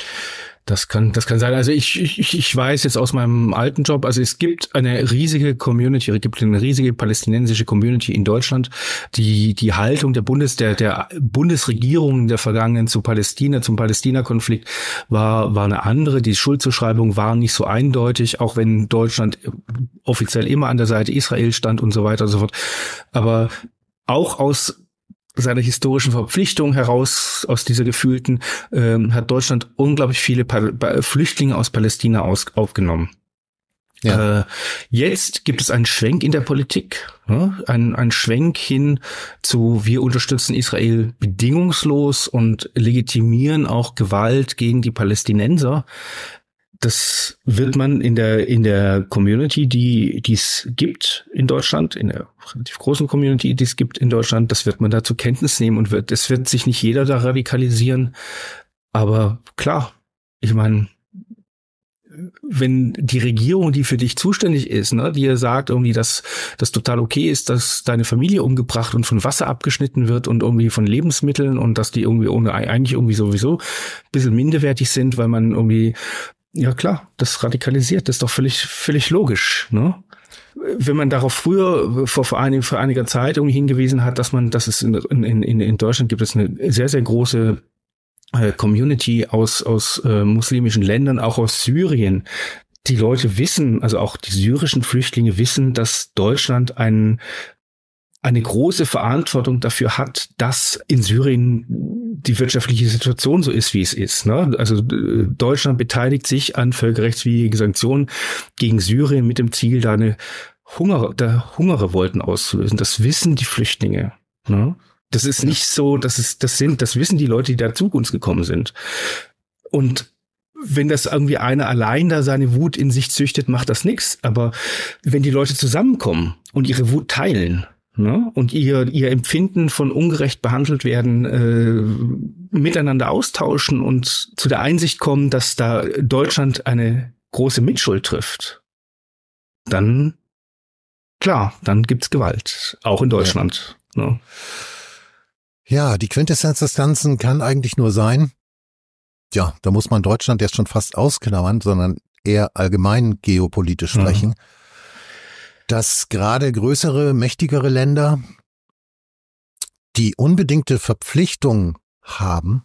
Das kann, das kann sein. Also ich, ich, ich weiß jetzt aus meinem alten Job, also es gibt eine riesige Community, es gibt eine riesige palästinensische Community in Deutschland, die die Haltung der Bundes, der, der Bundesregierung der vergangenen zu Palästina, zum Palästina-Konflikt war, war eine andere. Die Schuldzuschreibung war nicht so eindeutig, auch wenn Deutschland offiziell immer an der Seite Israel stand und so weiter und so fort. Aber auch aus seiner historischen Verpflichtung heraus aus dieser gefühlten ähm, hat Deutschland unglaublich viele Pal ba Flüchtlinge aus Palästina aus aufgenommen. Ja. Äh, jetzt gibt es einen Schwenk in der Politik, ja? ein, ein Schwenk hin zu, wir unterstützen Israel bedingungslos und legitimieren auch Gewalt gegen die Palästinenser das wird man in der, in der Community, die es gibt in Deutschland, in der relativ großen Community, die es gibt in Deutschland, das wird man da zur Kenntnis nehmen und wird, es wird sich nicht jeder da radikalisieren. Aber klar, ich meine, wenn die Regierung, die für dich zuständig ist, ne, dir sagt irgendwie, dass das total okay ist, dass deine Familie umgebracht und von Wasser abgeschnitten wird und irgendwie von Lebensmitteln und dass die irgendwie ohne eigentlich irgendwie sowieso ein bisschen minderwertig sind, weil man irgendwie ja klar, das radikalisiert, das ist doch völlig, völlig logisch. Ne? Wenn man darauf früher vor, vor, einig, vor einiger Zeit irgendwie hingewiesen hat, dass man, dass es in, in, in, Deutschland gibt es eine sehr, sehr große äh, Community aus, aus äh, muslimischen Ländern, auch aus Syrien. Die Leute wissen, also auch die syrischen Flüchtlinge wissen, dass Deutschland einen eine große Verantwortung dafür hat, dass in Syrien die wirtschaftliche Situation so ist, wie es ist. Ne? Also äh, Deutschland beteiligt sich an völkerrechtswidrigen Sanktionen gegen Syrien mit dem Ziel, da eine Hunger, da Hungerrevolten auszulösen. Das wissen die Flüchtlinge. Ne? Das ist nicht so, dass es, das sind, das wissen die Leute, die da zu uns gekommen sind. Und wenn das irgendwie einer allein da seine Wut in sich züchtet, macht das nichts. Aber wenn die Leute zusammenkommen und ihre Wut teilen, ne? und ihr, ihr Empfinden von ungerecht behandelt werden äh, miteinander austauschen und zu der Einsicht kommen, dass da Deutschland eine große Mitschuld trifft, dann klar, dann gibt's Gewalt, auch in Deutschland. Ja. Ne? ja, die Quintessenz des Ganzen kann eigentlich nur sein, ja, da muss man Deutschland jetzt schon fast ausklammern, sondern eher allgemein geopolitisch mhm. sprechen. Mhm dass gerade größere, mächtigere Länder die unbedingte Verpflichtung haben,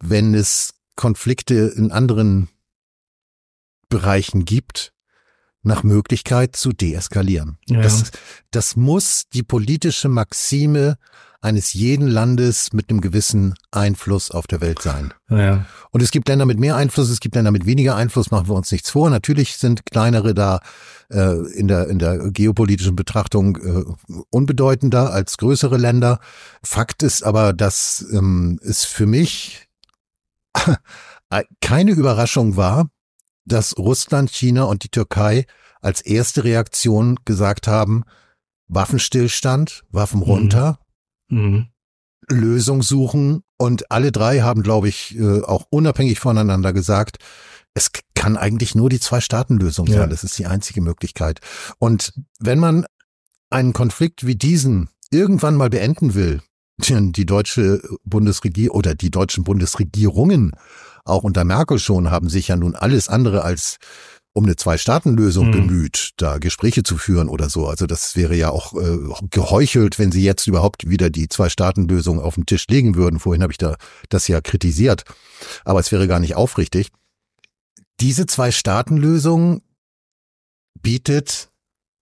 wenn es Konflikte in anderen Bereichen gibt, nach Möglichkeit zu deeskalieren. Ja. Das, das muss die politische Maxime eines jeden Landes mit einem gewissen Einfluss auf der Welt sein. Ja. Und es gibt Länder mit mehr Einfluss, es gibt Länder mit weniger Einfluss, machen wir uns nichts vor. Natürlich sind kleinere da äh, in, der, in der geopolitischen Betrachtung äh, unbedeutender als größere Länder. Fakt ist aber, dass ähm, es für mich keine Überraschung war, dass Russland, China und die Türkei als erste Reaktion gesagt haben, Waffenstillstand, Waffen mhm. runter, mhm. Lösung suchen. Und alle drei haben, glaube ich, äh, auch unabhängig voneinander gesagt, es kann eigentlich nur die Zwei-Staaten-Lösung sein. Ja. Das ist die einzige Möglichkeit. Und wenn man einen Konflikt wie diesen irgendwann mal beenden will, denn die deutsche Bundesregierung oder die deutschen Bundesregierungen, auch unter Merkel schon, haben sich ja nun alles andere als um eine Zwei-Staaten-Lösung mhm. bemüht, da Gespräche zu führen oder so. Also das wäre ja auch äh, geheuchelt, wenn sie jetzt überhaupt wieder die Zwei-Staaten-Lösung auf den Tisch legen würden. Vorhin habe ich da das ja kritisiert, aber es wäre gar nicht aufrichtig. Diese Zwei-Staaten-Lösung bietet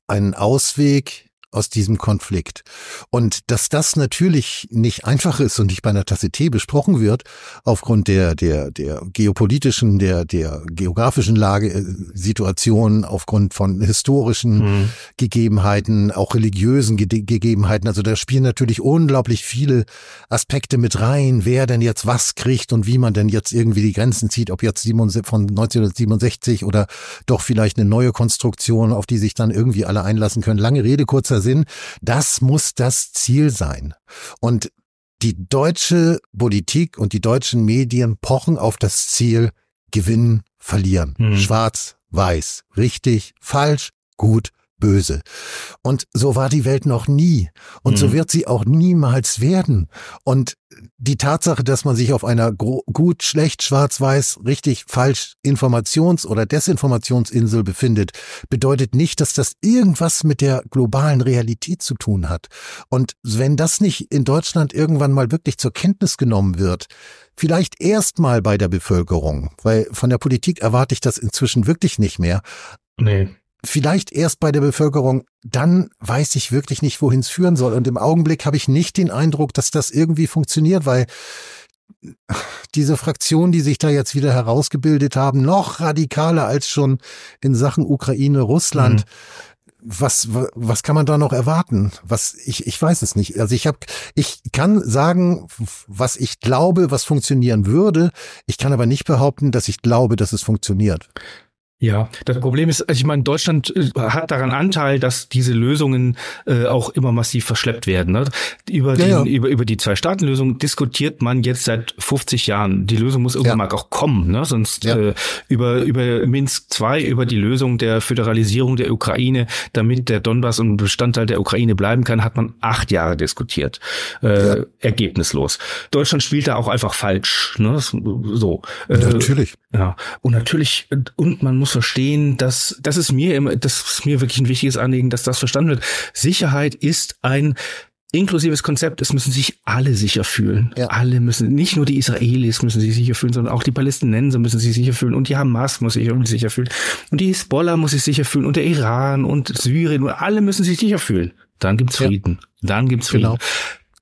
einen Ausweg aus diesem Konflikt. Und dass das natürlich nicht einfach ist und nicht bei einer Tasse Tee besprochen wird, aufgrund der, der, der geopolitischen, der, der geografischen Lage, äh, Situation, aufgrund von historischen mhm. Gegebenheiten, auch religiösen Ge Gegebenheiten. Also da spielen natürlich unglaublich viele Aspekte mit rein, wer denn jetzt was kriegt und wie man denn jetzt irgendwie die Grenzen zieht, ob jetzt von 1967 oder doch vielleicht eine neue Konstruktion, auf die sich dann irgendwie alle einlassen können. Lange Rede, kurzer Sinn. Das muss das Ziel sein. Und die deutsche Politik und die deutschen Medien pochen auf das Ziel Gewinnen, Verlieren. Hm. Schwarz, Weiß, richtig, falsch, gut, böse. Und so war die Welt noch nie. Und mhm. so wird sie auch niemals werden. Und die Tatsache, dass man sich auf einer gut, schlecht, schwarz-weiß, richtig, falsch Informations- oder Desinformationsinsel befindet, bedeutet nicht, dass das irgendwas mit der globalen Realität zu tun hat. Und wenn das nicht in Deutschland irgendwann mal wirklich zur Kenntnis genommen wird, vielleicht erstmal bei der Bevölkerung, weil von der Politik erwarte ich das inzwischen wirklich nicht mehr. Nee vielleicht erst bei der Bevölkerung, dann weiß ich wirklich nicht, wohin es führen soll. Und im Augenblick habe ich nicht den Eindruck, dass das irgendwie funktioniert, weil diese Fraktion, die sich da jetzt wieder herausgebildet haben, noch radikaler als schon in Sachen Ukraine, Russland. Mhm. Was, was kann man da noch erwarten? Was ich, ich weiß es nicht. Also ich habe, ich kann sagen, was ich glaube, was funktionieren würde. Ich kann aber nicht behaupten, dass ich glaube, dass es funktioniert. Ja, das Problem ist, also ich meine, Deutschland äh, hat daran Anteil, dass diese Lösungen äh, auch immer massiv verschleppt werden. Ne? Über, ja, den, ja. über, über die Zwei-Staaten-Lösung diskutiert man jetzt seit 50 Jahren. Die Lösung muss irgendwann ja. mal auch kommen, ne? sonst äh, über, über Minsk II, über die Lösung der Föderalisierung der Ukraine, damit der Donbass ein Bestandteil der Ukraine bleiben kann, hat man acht Jahre diskutiert. Äh, Ergebnislos. Deutschland spielt da auch einfach falsch. Ne? So. Äh, natürlich. Ja. Und natürlich, und man muss verstehen, dass das ist mir immer, das ist mir wirklich ein wichtiges Anliegen, dass das verstanden wird. Sicherheit ist ein inklusives Konzept, es müssen sich alle sicher fühlen. Ja. Alle müssen, nicht nur die Israelis müssen sich sicher fühlen, sondern auch die Palästinenser müssen sich sicher fühlen und die Hamas muss sich irgendwie sicher fühlen und die Hezbollah muss sich sicher fühlen und der Iran und Syrien und alle müssen sich sicher fühlen. Dann gibt's Frieden. Ja. Dann gibt's Frieden. Genau.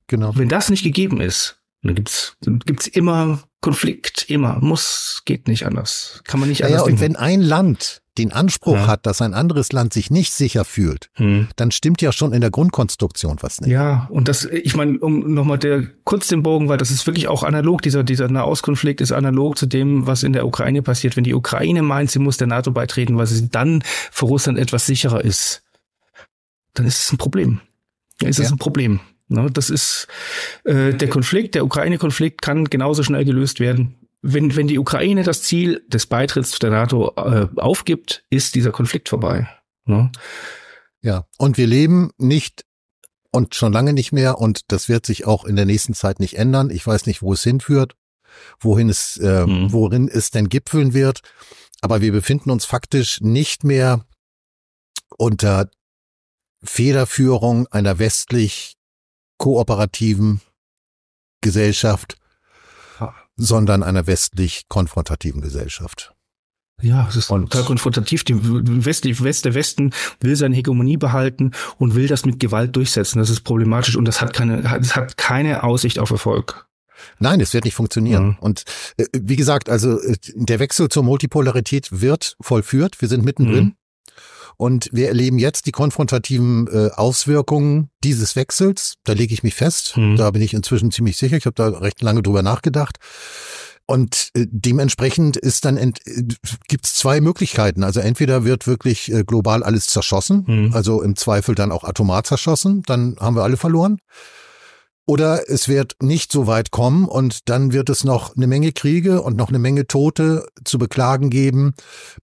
genau. Wenn das nicht gegeben ist, dann gibt's, gibt's immer Konflikt, immer. Muss, geht nicht anders. Kann man nicht anders. Ja, naja, und wenn ein Land den Anspruch ja. hat, dass ein anderes Land sich nicht sicher fühlt, hm. dann stimmt ja schon in der Grundkonstruktion was nicht. Ja, und das, ich meine, um nochmal der kurz den Bogen, weil das ist wirklich auch analog, dieser, dieser Nahostkonflikt ist analog zu dem, was in der Ukraine passiert. Wenn die Ukraine meint, sie muss der NATO beitreten, weil sie dann für Russland etwas sicherer ist, dann ist es ein Problem. Dann ist es ja. ein Problem. Ne, das ist äh, der Konflikt, der Ukraine-Konflikt kann genauso schnell gelöst werden. Wenn, wenn die Ukraine das Ziel des Beitritts der NATO äh, aufgibt, ist dieser Konflikt vorbei. Ne? Ja, und wir leben nicht und schon lange nicht mehr und das wird sich auch in der nächsten Zeit nicht ändern. Ich weiß nicht, wo es hinführt, wohin es, äh, hm. worin es denn gipfeln wird. Aber wir befinden uns faktisch nicht mehr unter Federführung einer westlich kooperativen Gesellschaft, sondern einer westlich konfrontativen Gesellschaft. Ja, es ist und total konfrontativ. Die West, die West, der Westen will seine Hegemonie behalten und will das mit Gewalt durchsetzen. Das ist problematisch und das hat keine, das hat keine Aussicht auf Erfolg. Nein, es wird nicht funktionieren. Mhm. Und äh, wie gesagt, also äh, der Wechsel zur Multipolarität wird vollführt. Wir sind mittendrin. Mhm. Und wir erleben jetzt die konfrontativen äh, Auswirkungen dieses Wechsels. Da lege ich mich fest. Mhm. Da bin ich inzwischen ziemlich sicher. Ich habe da recht lange drüber nachgedacht. Und äh, dementsprechend ist dann ent, äh, gibt's zwei Möglichkeiten. Also entweder wird wirklich äh, global alles zerschossen, mhm. also im Zweifel dann auch atomar zerschossen, dann haben wir alle verloren. Oder es wird nicht so weit kommen und dann wird es noch eine Menge Kriege und noch eine Menge Tote zu beklagen geben,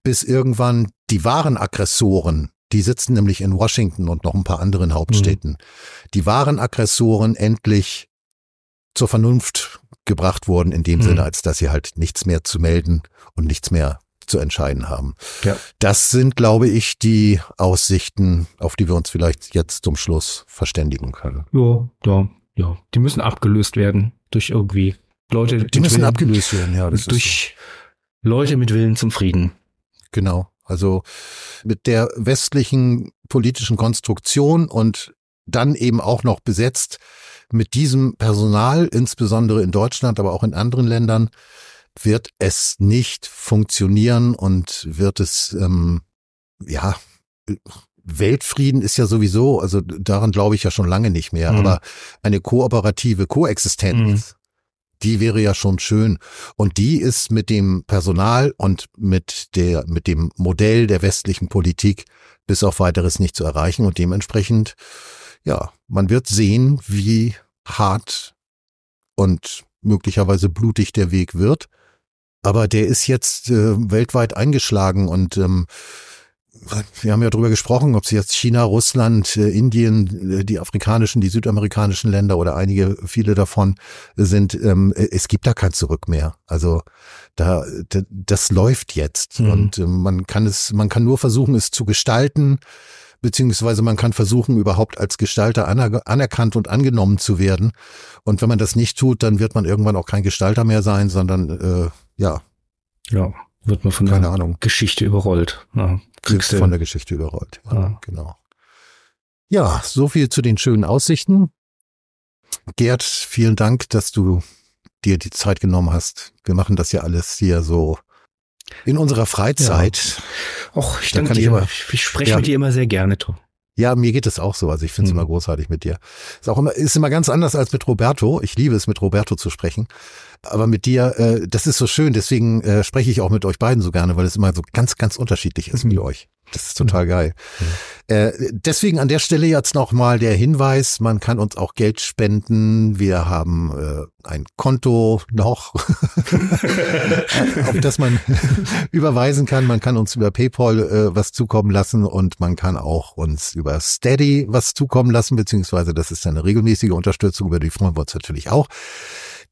bis irgendwann die wahren Aggressoren, die sitzen nämlich in Washington und noch ein paar anderen Hauptstädten, mhm. die wahren Aggressoren endlich zur Vernunft gebracht wurden, in dem mhm. Sinne, als dass sie halt nichts mehr zu melden und nichts mehr zu entscheiden haben. Ja. Das sind, glaube ich, die Aussichten, auf die wir uns vielleicht jetzt zum Schluss verständigen können. Ja, da ja, die müssen abgelöst werden durch irgendwie Leute. Die müssen Willen, abgelöst werden, ja. durch so. Leute mit Willen zum Frieden. Genau. Also mit der westlichen politischen Konstruktion und dann eben auch noch besetzt mit diesem Personal, insbesondere in Deutschland, aber auch in anderen Ländern, wird es nicht funktionieren und wird es ähm, ja Weltfrieden ist ja sowieso, also daran glaube ich ja schon lange nicht mehr, mhm. aber eine kooperative Koexistenz, mhm. die wäre ja schon schön. Und die ist mit dem Personal und mit der, mit dem Modell der westlichen Politik bis auf weiteres nicht zu erreichen. Und dementsprechend, ja, man wird sehen, wie hart und möglicherweise blutig der Weg wird. Aber der ist jetzt äh, weltweit eingeschlagen und ähm, wir haben ja drüber gesprochen, ob sie jetzt China, Russland, äh, Indien, äh, die afrikanischen, die südamerikanischen Länder oder einige, viele davon sind, ähm, es gibt da kein Zurück mehr. Also da, das läuft jetzt mhm. und ähm, man kann es, man kann nur versuchen, es zu gestalten, beziehungsweise man kann versuchen, überhaupt als Gestalter aner anerkannt und angenommen zu werden. Und wenn man das nicht tut, dann wird man irgendwann auch kein Gestalter mehr sein, sondern äh, ja. Ja, wird man von Keine der Ahnung. Geschichte überrollt. Ja, kriegst von der Geschichte überrollt. Ja, ja. Genau. Ja, so viel zu den schönen Aussichten. Gerd, vielen Dank, dass du dir die Zeit genommen hast. Wir machen das ja alles hier so in unserer Freizeit. Ja. Och, ich da danke dir. Immer, ich, ich spreche ja. mit dir immer sehr gerne, Tom. Ja, mir geht es auch so. Also ich finde es mhm. immer großartig mit dir. Ist auch immer, ist immer ganz anders als mit Roberto. Ich liebe es, mit Roberto zu sprechen. Aber mit dir, äh, das ist so schön. Deswegen äh, spreche ich auch mit euch beiden so gerne, weil es immer so ganz, ganz unterschiedlich ist mhm. mit euch. Das ist total geil. Mhm. Äh, deswegen an der Stelle jetzt nochmal der Hinweis, man kann uns auch Geld spenden. Wir haben äh, ein Konto noch, auf das man überweisen kann. Man kann uns über PayPal äh, was zukommen lassen und man kann auch uns über Steady was zukommen lassen, beziehungsweise das ist eine regelmäßige Unterstützung, über die freuen wir uns natürlich auch.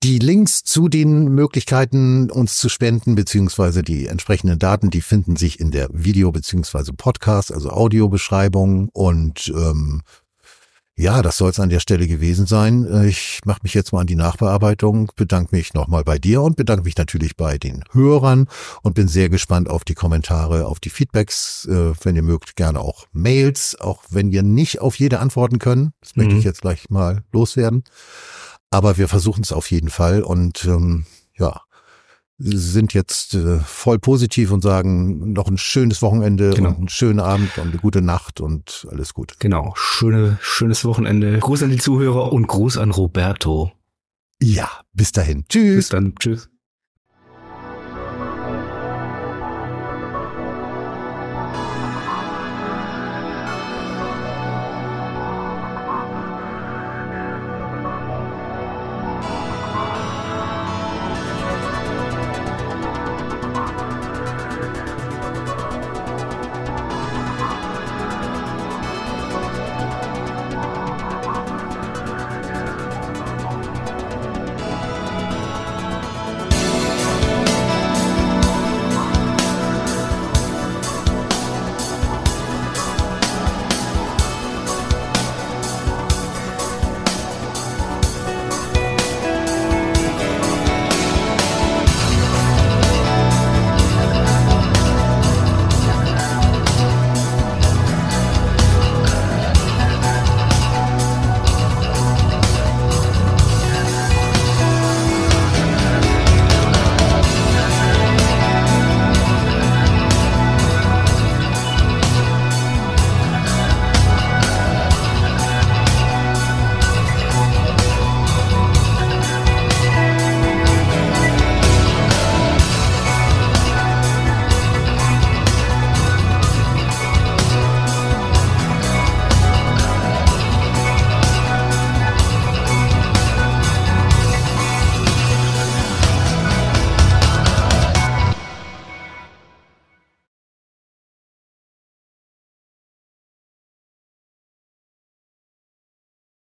Die Links zu den Möglichkeiten, uns zu spenden, beziehungsweise die entsprechenden Daten, die finden sich in der Video- beziehungsweise Podcast, also Audiobeschreibung. Und ähm, ja, das soll es an der Stelle gewesen sein. Äh, ich mache mich jetzt mal an die Nachbearbeitung, bedanke mich nochmal bei dir und bedanke mich natürlich bei den Hörern und bin sehr gespannt auf die Kommentare, auf die Feedbacks, äh, wenn ihr mögt, gerne auch Mails, auch wenn wir nicht auf jede antworten können. Das mhm. möchte ich mhm. jetzt gleich mal loswerden. Aber wir versuchen es auf jeden Fall und ähm, ja, sind jetzt äh, voll positiv und sagen noch ein schönes Wochenende genau. und einen schönen Abend und eine gute Nacht und alles gut. Genau, schöne, schönes Wochenende. Gruß an die Zuhörer und Gruß an Roberto. Ja, bis dahin. Tschüss. Bis dann. Tschüss.